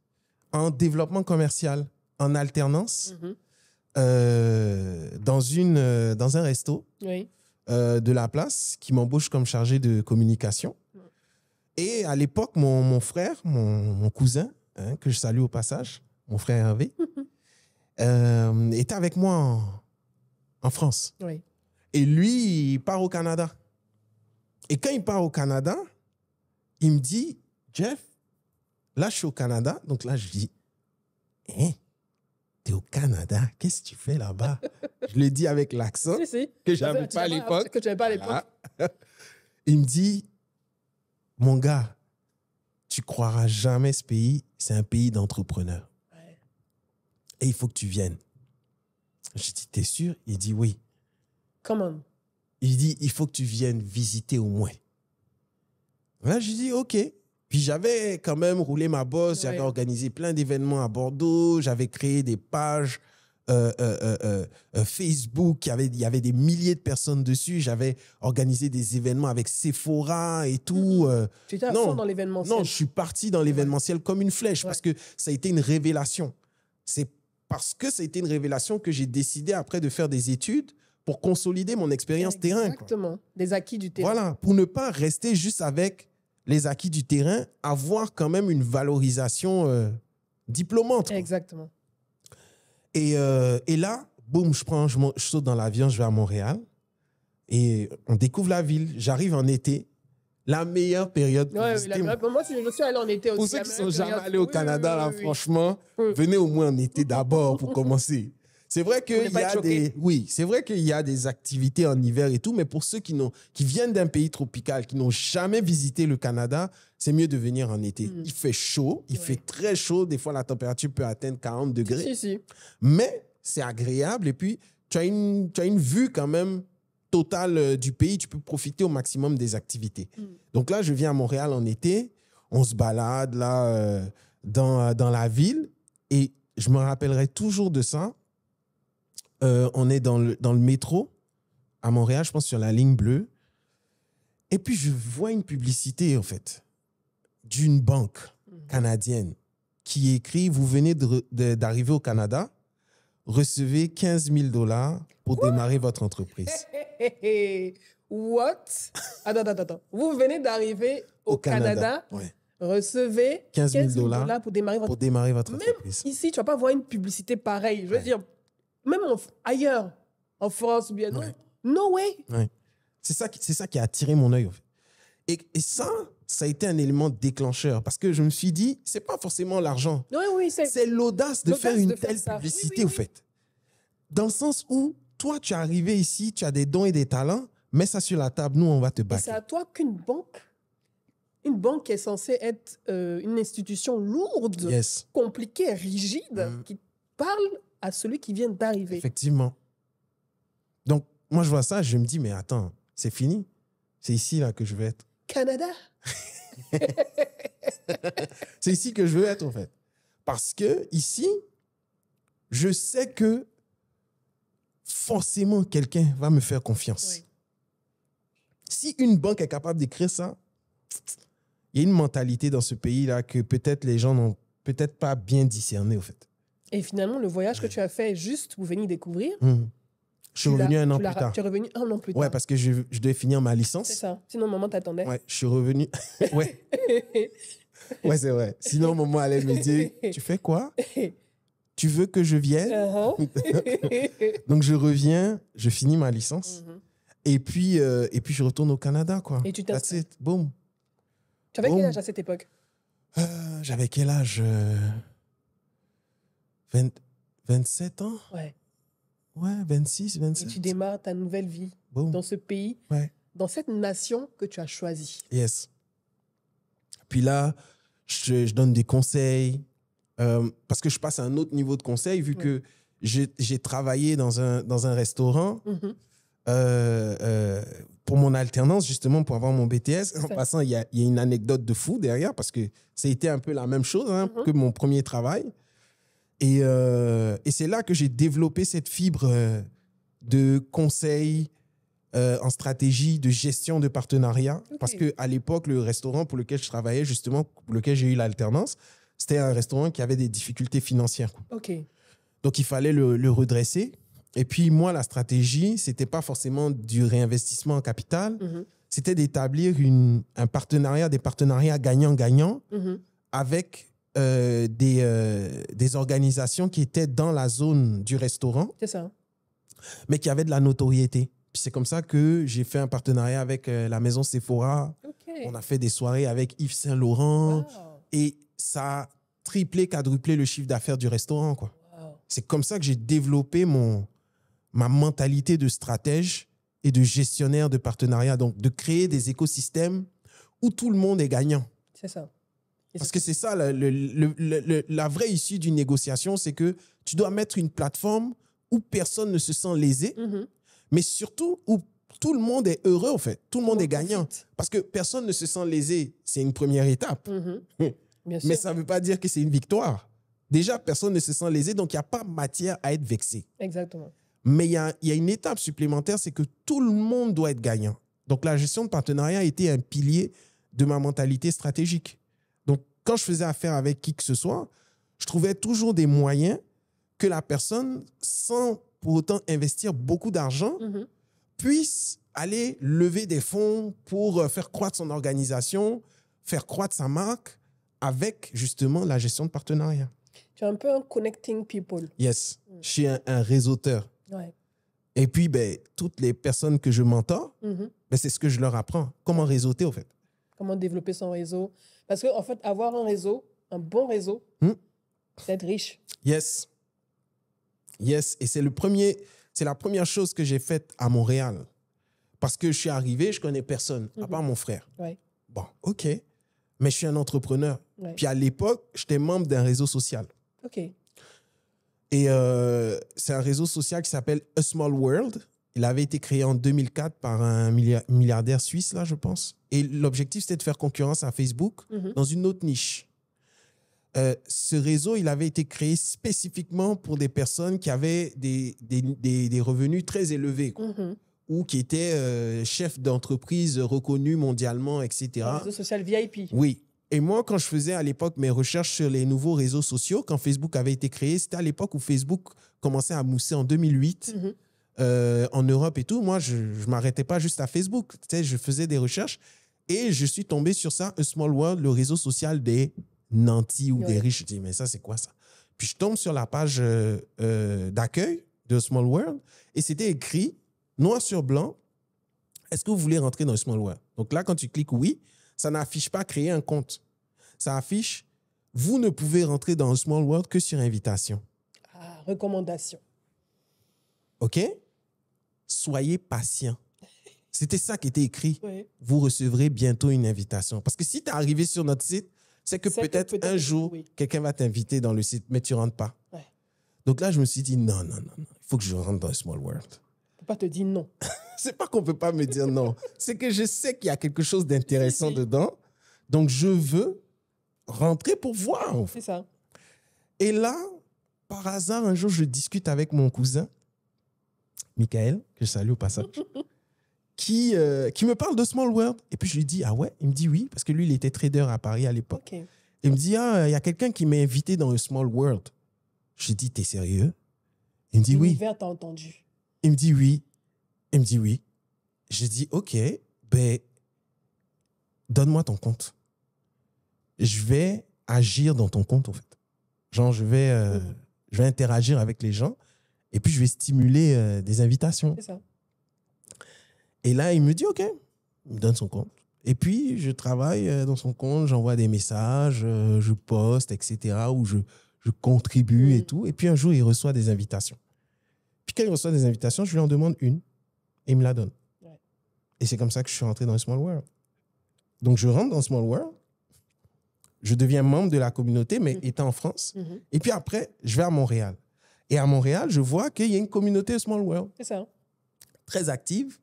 en développement commercial en alternance mhm. euh, dans, une, euh, dans un resto euh, de la place qui m'embauche comme chargé de communication. Et à l'époque, mon, mon, frère, mon, cousin, hein, que je salue au passage, mon frère Hervé, était avec moi en, France. Et lui, il part au Canada. Et quand il part au Canada, il me dit, Jeff, là, je suis au Canada. Donc là, je dis, hein, t'es au Canada, qu'est-ce que tu fais là-bas? je le dis avec l'accent que j'avais pas à l'époque. Que pas l'époque. Il me dit, mon gars, tu croiras jamais ce pays, c'est un pays d'entrepreneurs. Et il faut que tu viennes. Je dis, t'es sûr? Il dit, oui. Comment? Il dit, il faut que tu viennes visiter au moins. Là, je dis, OK. Puis j'avais quand même roulé ma bosse, j'avais organisé plein d'événements à Bordeaux, j'avais créé des pages euh, euh, euh, Facebook, il y, avait, il y avait des milliers de personnes dessus, j'avais organisé des événements avec Sephora et tout. Mm-hmm. tu étais dans l'événementiel. Non, je suis parti dans l'événementiel comme une flèche parce que ça a été une révélation. C'est parce que ça a été une révélation que j'ai décidé après de faire des études pour consolider mon expérience terrain. Exactement, des acquis du terrain. Voilà, pour ne pas rester juste avec les acquis du terrain, avoir quand même une valorisation diplomante euh, diplômante. Exactement. Et, euh, et, là, boum, je, prends, je, saute dans l'avion, je vais à Montréal. Et on découvre la ville. J'arrive en été. La meilleure période pour je suis en été aussi. Pour ceux qui sont jamais allés au Canada, franchement, mm. venez au moins en été d'abord pour commencer. C'est vrai qu'il y a des, oui, c'est vrai y a des activités en hiver et tout, mais pour ceux qui n'ont, qui viennent d'un pays tropical, qui n'ont jamais visité le Canada, c'est mieux de venir en été. Hmm. Il fait chaud, il fait très chaud. Des fois, la température peut atteindre 40 degrés. Mais c'est agréable et puis tu as une, as une vue quand même totale euh, du pays. Tu peux profiter au maximum des activités. Hmm. Donc là, je viens à Montréal en été. On se balade là euh, dans, euh, dans la ville et je me rappellerai toujours de ça euh, on est dans le, dans le métro à Montréal, je pense sur la ligne bleue. Et puis je vois une publicité en fait d'une banque mhm. canadienne qui écrit Vous venez d'arriver au Canada, recevez 15 000 dollars pour démarrer votre entreprise. What Attends, attends, attends. Vous venez d'arriver au, Canada, recevez 15 000 dollars pour démarrer votre, pour Même entreprise. Ici, tu vas pas voir une publicité pareille. Je veux dire, même ailleurs, en France bien non. No way. C'est ça, qui, ça qui a attiré mon œil. et, et, ça, ça a été un élément déclencheur parce que je me suis dit, c'est pas forcément l'argent. Oui, oui, c'est l'audace de faire une telle publicité, au fait. Dans le sens où, toi, tu es arrivé ici, tu as des dons et des talents, mets ça sur la table, nous, on va te battre. C'est à toi qu'une banque une banque qui est censée être euh, une institution lourde, compliquée, rigide, mm. qui parle à celui qui vient d'arriver. Effectivement. Donc, moi, je vois ça, je me dis, mais attends, c'est fini. C'est ici là que je veux être. Canada C'est ici que je veux être, en fait. Parce que ici, je sais que forcément, quelqu'un va me faire confiance. Si une banque est capable d'écrire ça, il y a une mentalité dans ce pays-là que peut-être les gens n'ont peut-être pas bien discerné, en fait. Et finalement, le voyage que tu as fait juste pour venir découvrir. Hmm. Je suis revenu un an plus tard. Tu es revenu un an plus tard. Ouais, parce que je, devais finir ma licence. C'est ça. Sinon, maman t'attendait. Ouais, je suis revenu. ouais. ouais, c'est vrai. Sinon, maman allait me dire Tu fais quoi Tu veux que je vienne uh-huh. Donc, je reviens, je finis ma licence. Mm-hmm. Et puis, euh, et puis, je retourne au Canada, quoi. Et tu t'inscris. Boum. Tu avais quel âge à cette époque euh, J'avais quel âge euh, 20, 27 ans Ouais. Ouais, 26, 27. Et tu démarres ta nouvelle vie dans ce pays, dans cette nation que tu as choisie. Yes. Puis là, je, donne des conseils, euh, parce que je passe à un autre niveau de conseil, vu que j'ai travaillé dans un, dans un restaurant. Mhm. Euh, euh, pour mon alternance, justement, pour avoir mon BTS. En passant, il y a, une anecdote de fou derrière, parce que ça a été un peu la même chose hein, mhm. que mon premier travail. Et, euh, et c'est là que j'ai développé cette fibre euh, de conseil euh, en stratégie de gestion de partenariat. parce Parce qu'à l'époque, le restaurant pour lequel je travaillais, justement, pour lequel j'ai eu l'alternance, c'était un restaurant qui avait des difficultés financières. Donc, il fallait le, redresser. Et puis, moi, la stratégie, c'était pas forcément du réinvestissement en capital. Mhm. C'était d'établir un partenariat, des partenariats gagnant-gagnant mhm. avec euh, euh, des, organisations qui étaient dans la zone du restaurant. C'est ça. Mais qui avaient de la notoriété. c'est comme ça que j'ai fait un partenariat avec euh, la maison Sephora. On a fait des soirées avec Yves Saint-Laurent. Et ça a triplé, quadruplé le chiffre d'affaires du restaurant. Quoi. C'est comme ça que j'ai développé mon, ma mentalité de stratège et de gestionnaire de partenariat. Donc, de créer des écosystèmes où tout le monde est gagnant. C'est ça. Parce que c'est ça, le, la vraie issue d'une négociation, c'est que tu dois mettre une plateforme où personne ne se sent lésé, mm-hmm. mais surtout où tout le monde est heureux, en fait. Tout le monde est gagnant. Parce que personne ne se sent lésé, c'est une première étape. Mm-hmm. Mais ça ne veut pas dire que c'est une victoire. Déjà, personne ne se sent lésé, donc il n'y a pas matière à être vexé. Exactement. Mais il y a une étape supplémentaire, c'est que tout le monde doit être gagnant. Donc la gestion de partenariat a été un pilier de ma mentalité stratégique quand je faisais affaire avec qui que ce soit, je trouvais toujours des moyens que la personne, sans pour autant investir beaucoup d'argent, mhm. puisse aller lever des fonds pour euh, faire croître son organisation, faire croître sa marque avec justement la gestion de partenariat. Tu es un peu un connecting people. Yes, mm. je suis un, réseauteur. Et puis, ben, toutes les personnes que je m'entends, mhm. c'est ce que je leur apprends. Comment réseauter, au fait. Comment développer son réseau, parce qu'en fait, avoir un réseau, un bon réseau, hmm. c'est être riche. Yes. Yes. Et c'est le premier, c'est la première chose que j'ai faite à Montréal. Parce que je suis arrivé, je connais personne, à mhm. part mon frère. Bon, OK. Mais je suis un entrepreneur. Puis à l'époque, j'étais membre d'un réseau social. OK. Et euh, c'est un réseau social qui s'appelle A Small World. Il avait été créé en 2004 par un milliardaire suisse, là, je pense. Et l'objectif, c'était de faire concurrence à Facebook mhm. dans une autre niche. Euh, ce réseau, il avait été créé spécifiquement pour des personnes qui avaient des, des, revenus très élevés mhm. ou qui étaient euh, chefs d'entreprise reconnus mondialement, etc. réseau social VIP. Oui. Et moi, quand je faisais à l'époque mes recherches sur les nouveaux réseaux sociaux, quand Facebook avait été créé, c'était à l'époque où Facebook commençait à mousser en 2008. Euh, en Europe et tout, moi, je ne m'arrêtais pas juste à Facebook. Tu sais, je faisais des recherches et je suis tombé sur ça, A Small World, le réseau social des nantis ou des riches. Je dis, mais ça, c'est quoi ça? Puis je tombe sur la page euh, euh, d'accueil de Small World et c'était écrit noir sur blanc est-ce que vous voulez rentrer dans Small World Donc là, quand tu cliques oui, ça n'affiche pas créer un compte. Ça affiche vous ne pouvez rentrer dans Small World que sur invitation. Ah, recommandation. OK soyez patient. C'était ça qui était écrit. Vous recevrez bientôt une invitation. Parce que si tu es arrivé sur notre site, c'est que peut-être un jour, quelqu'un va t'inviter dans le site, mais tu ne rentres pas. Donc là, je me suis dit, non, non, non, il faut que je rentre dans le Small World. pas te dire non. c'est pas qu'on ne peut pas me dire non. c'est que je sais qu'il y a quelque chose d'intéressant dedans. Donc je veux rentrer pour voir. C'est ça. Et là, par hasard, un jour, je discute avec mon cousin Michael, que je salue au passage, qui, euh, qui me parle de Small World. Et puis je lui dis, ah ouais Il me dit oui, parce que lui, il était trader à Paris à l'époque. Il me dit, ah, il y a quelqu'un qui m'a invité dans le Small World. Je lui dis, t'es sérieux Il me dit oui. t'a entendu. Il me dit oui. Il me dit oui. Je dis, ok, ben, donne-moi ton compte. Je vais agir dans ton compte, en fait. Genre, je vais, euh, mm. je vais interagir avec les gens et puis, je vais stimuler euh, des invitations. Et là, il me dit, OK, il me donne son compte. Et puis, je travaille euh, dans son compte, j'envoie des messages, euh, je poste, etc., Ou je, contribue et mm. tout. Et puis, un jour, il reçoit des invitations. Puis, quand il reçoit des invitations, je lui en demande une et il me la donne. Et c'est comme ça que je suis rentré dans le Small World. Donc, je rentre dans Small World, je deviens membre de la communauté, mais mm. étant en France. Mm-hmm. Et puis après, je vais à Montréal. Et à Montréal, je vois qu'il y a une communauté Small World. C'est ça. Très active.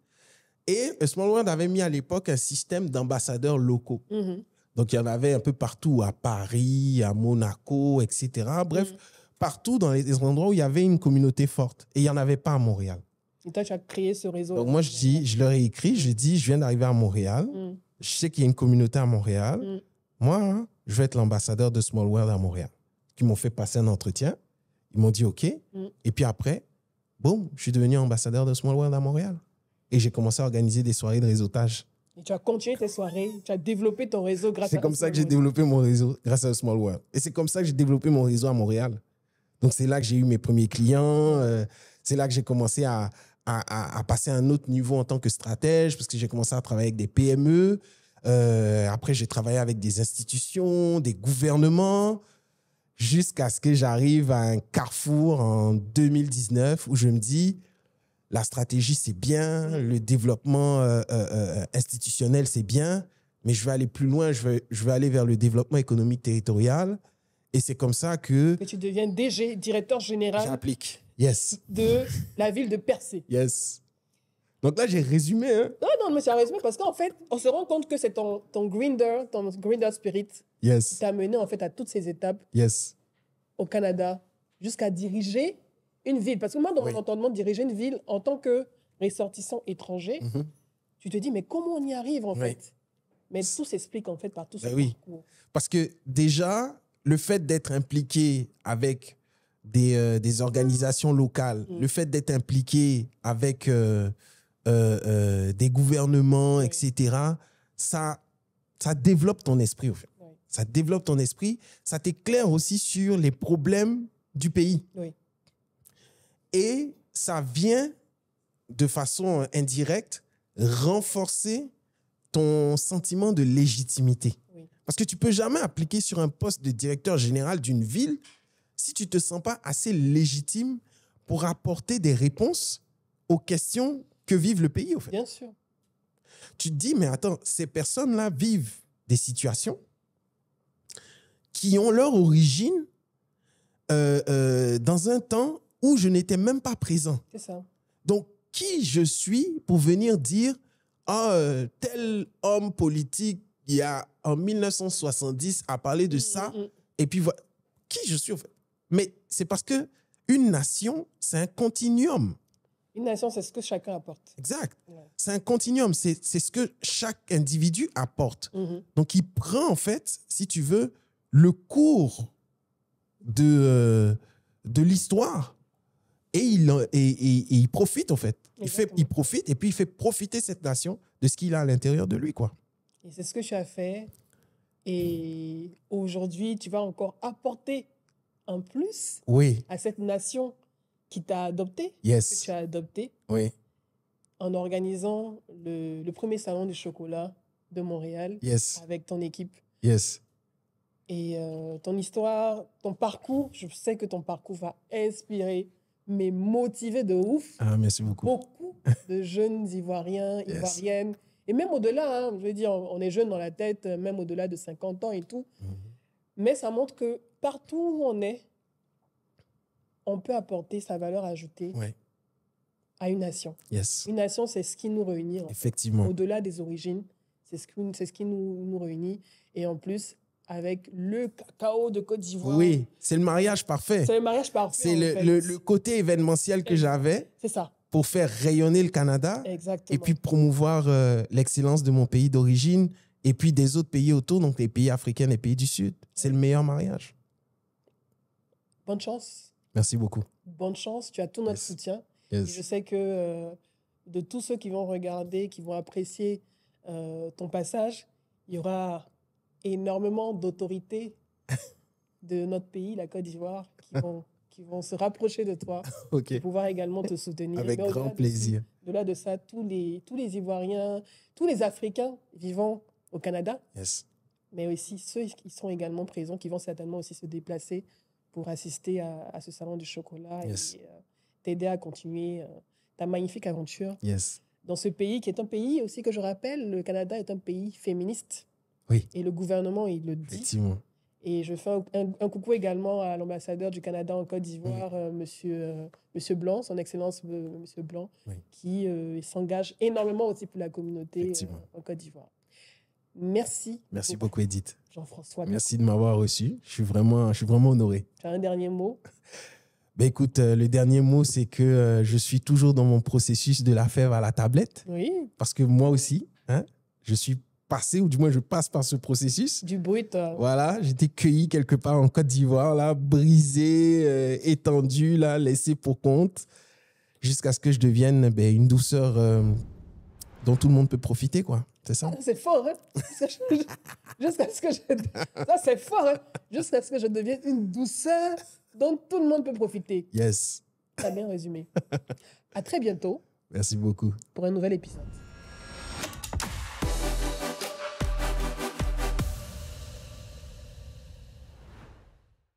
Et Small World avait mis à l'époque un système d'ambassadeurs locaux. Mm-hmm. Donc, il y en avait un peu partout, à Paris, à Monaco, etc. Bref, mm-hmm. partout dans les endroits où il y avait une communauté forte. Et il n'y en avait pas à Montréal. Et toi, tu as créé ce réseau. Donc, moi, je, dis, je leur ai écrit, je dis, je viens d'arriver à Montréal. Mm. Je sais qu'il y a une communauté à Montréal. Mm. Moi, hein, je vais être l'ambassadeur de Small World à Montréal. Qui m'ont fait passer un entretien. Ils m'ont dit OK. Mm. Et puis après, boum, je suis devenu ambassadeur de Small World à Montréal. Et j'ai commencé à organiser des soirées de réseautage. Et tu as continué tes soirées, tu as développé ton réseau grâce à C'est comme ça que j'ai développé mon réseau grâce à Small World. Et c'est comme ça que j'ai développé mon réseau à Montréal. Donc c'est là que j'ai eu mes premiers clients, euh, c'est là que j'ai commencé à, à, passer à un autre niveau en tant que stratège, parce que j'ai commencé à travailler avec des PME. Euh, après, j'ai travaillé avec des institutions, des gouvernements jusqu'à ce que j'arrive à un carrefour en 2019 où je me dis, la stratégie, c'est bien, le développement euh, euh, euh, institutionnel, c'est bien, mais je vais aller plus loin, je vais, je vais aller vers le développement économique territorial. Et c'est comme ça que... Que tu deviens DG, directeur général. J'applique. Yes. De la ville de Percé. Yes. Donc là, j'ai résumé. Hein. Non, non, mais un résumé parce qu'en fait, on se rend compte que c'est ton, ton grinder, ton grinder spirit yes. t'a mené en fait à toutes ces étapes yes. au Canada jusqu'à diriger une ville. Parce que moi, dans mon entendement, diriger une ville en tant que ressortissant étranger, mhm. tu te dis, mais comment on y arrive en fait Mais tout s'explique en fait par tout ce ben Parce que déjà, le fait d'être impliqué avec des, euh, organisations locales, mm. le fait d'être impliqué avec euh, euh, des gouvernements, etc., ça, ça développe ton esprit au en fait ça développe ton esprit, ça t'éclaire aussi sur les problèmes du pays. Et ça vient de façon indirecte renforcer ton sentiment de légitimité. Parce que tu peux jamais appliquer sur un poste de directeur général d'une ville si tu te sens pas assez légitime pour apporter des réponses aux questions que vive le pays, Bien sûr. Tu te dis, mais attends, ces personnes-là vivent des situations qui ont leur origine euh, euh, dans un temps où je n'étais même pas présent. Donc, qui je suis pour venir dire, à ah, euh, tel homme politique, il y a en 1970, a parlé de mm, ça, mm, mm. et puis Qui je suis, Mais c'est parce que une nation, c'est un continuum. Une nation, c'est ce que chacun apporte. Exact. C'est un continuum, c'est ce que chaque individu apporte. Mm-hmm. Donc, il prend, en fait, si tu veux, le cours de, euh, de l'histoire et il, et, il profite en fait. Il, fait. il profite et puis il fait profiter cette nation de ce qu'il a à l'intérieur de lui. quoi. Et c'est ce que tu as fait. Et aujourd'hui, tu vas encore apporter un plus oui. à cette nation qui t'a adopté, yes. que tu as adopté, oui. en organisant le, premier salon du chocolat de Montréal avec ton équipe. Yes. Et euh, ton histoire, ton parcours, je sais que ton parcours va inspirer, mais motiver de ouf. Ah, merci beaucoup. Beaucoup de jeunes Ivoiriens, Ivoiriennes. Et même au-delà, hein, je veux dire, on est jeune dans la tête, euh, même au-delà de 50 ans et tout. Mhm. Mais ça montre que partout où on est, on peut apporter sa valeur ajoutée à une nation. Une nation, c'est ce qui nous réunit. Effectivement. Au-delà des origines, c'est ce, qui, ce qui nous, nous réunit. Et en plus, avec le chaos de Côte d'Ivoire. Oui, c'est le mariage parfait. C'est le mariage parfait. C'est le, côté événementiel que j'avais. C'est ça. Pour faire rayonner le Canada. Et puis promouvoir euh, l'excellence de mon pays d'origine et puis des autres pays autour, donc les pays africains, les pays du Sud. C'est le meilleur mariage. Bonne chance. Merci beaucoup. Bonne chance. Tu as tout notre soutien. Je sais que euh, de tous ceux qui vont regarder, qui vont apprécier euh, ton passage, il y aura énormément d'autorités de notre pays, la Côte d'Ivoire, qui vont, qui vont se rapprocher de toi pour pouvoir également te soutenir. Avec grand plaisir. au delà de ça, tous les, tous les Ivoiriens, tous les Africains vivant au Canada, mais aussi ceux qui sont également présents, qui vont certainement aussi se déplacer pour assister à, ce salon du chocolat et euh, t'aider à continuer euh, ta magnifique aventure dans ce pays qui est un pays aussi que je rappelle, le Canada est un pays féministe. Et le gouvernement, il le dit. Et je fais un, coucou également à l'ambassadeur du Canada en Côte d'Ivoire, M. Euh, monsieur, euh, monsieur Blanc, son Excellence M. Euh, monsieur Blanc, qui s'engage énormément aussi pour la communauté en Côte d'Ivoire. Merci. Merci beaucoup, Edith. Jean-François. Merci de m'avoir reçu. Je suis vraiment, je suis vraiment honoré. Tu as un dernier mot Ben écoute, le dernier mot, c'est que je suis toujours dans mon processus de la fève à la tablette. Oui. Parce que moi aussi, hein, je suis ou du moins je passe par ce processus. Du bruit, euh. Voilà, j'étais cueilli quelque part en Côte d'Ivoire, là, brisé, euh, étendu, là, laissé pour compte, jusqu'à ce que je devienne ben, une douceur euh, dont tout le monde peut profiter, quoi. C'est ça ah, C'est fort, hein. Jusqu'à ce que je... Ça, c'est fort, hein Jusqu'à ce que je devienne une douceur dont tout le monde peut profiter. Yes. très bien résumé. À très bientôt. Merci beaucoup. Pour un nouvel épisode.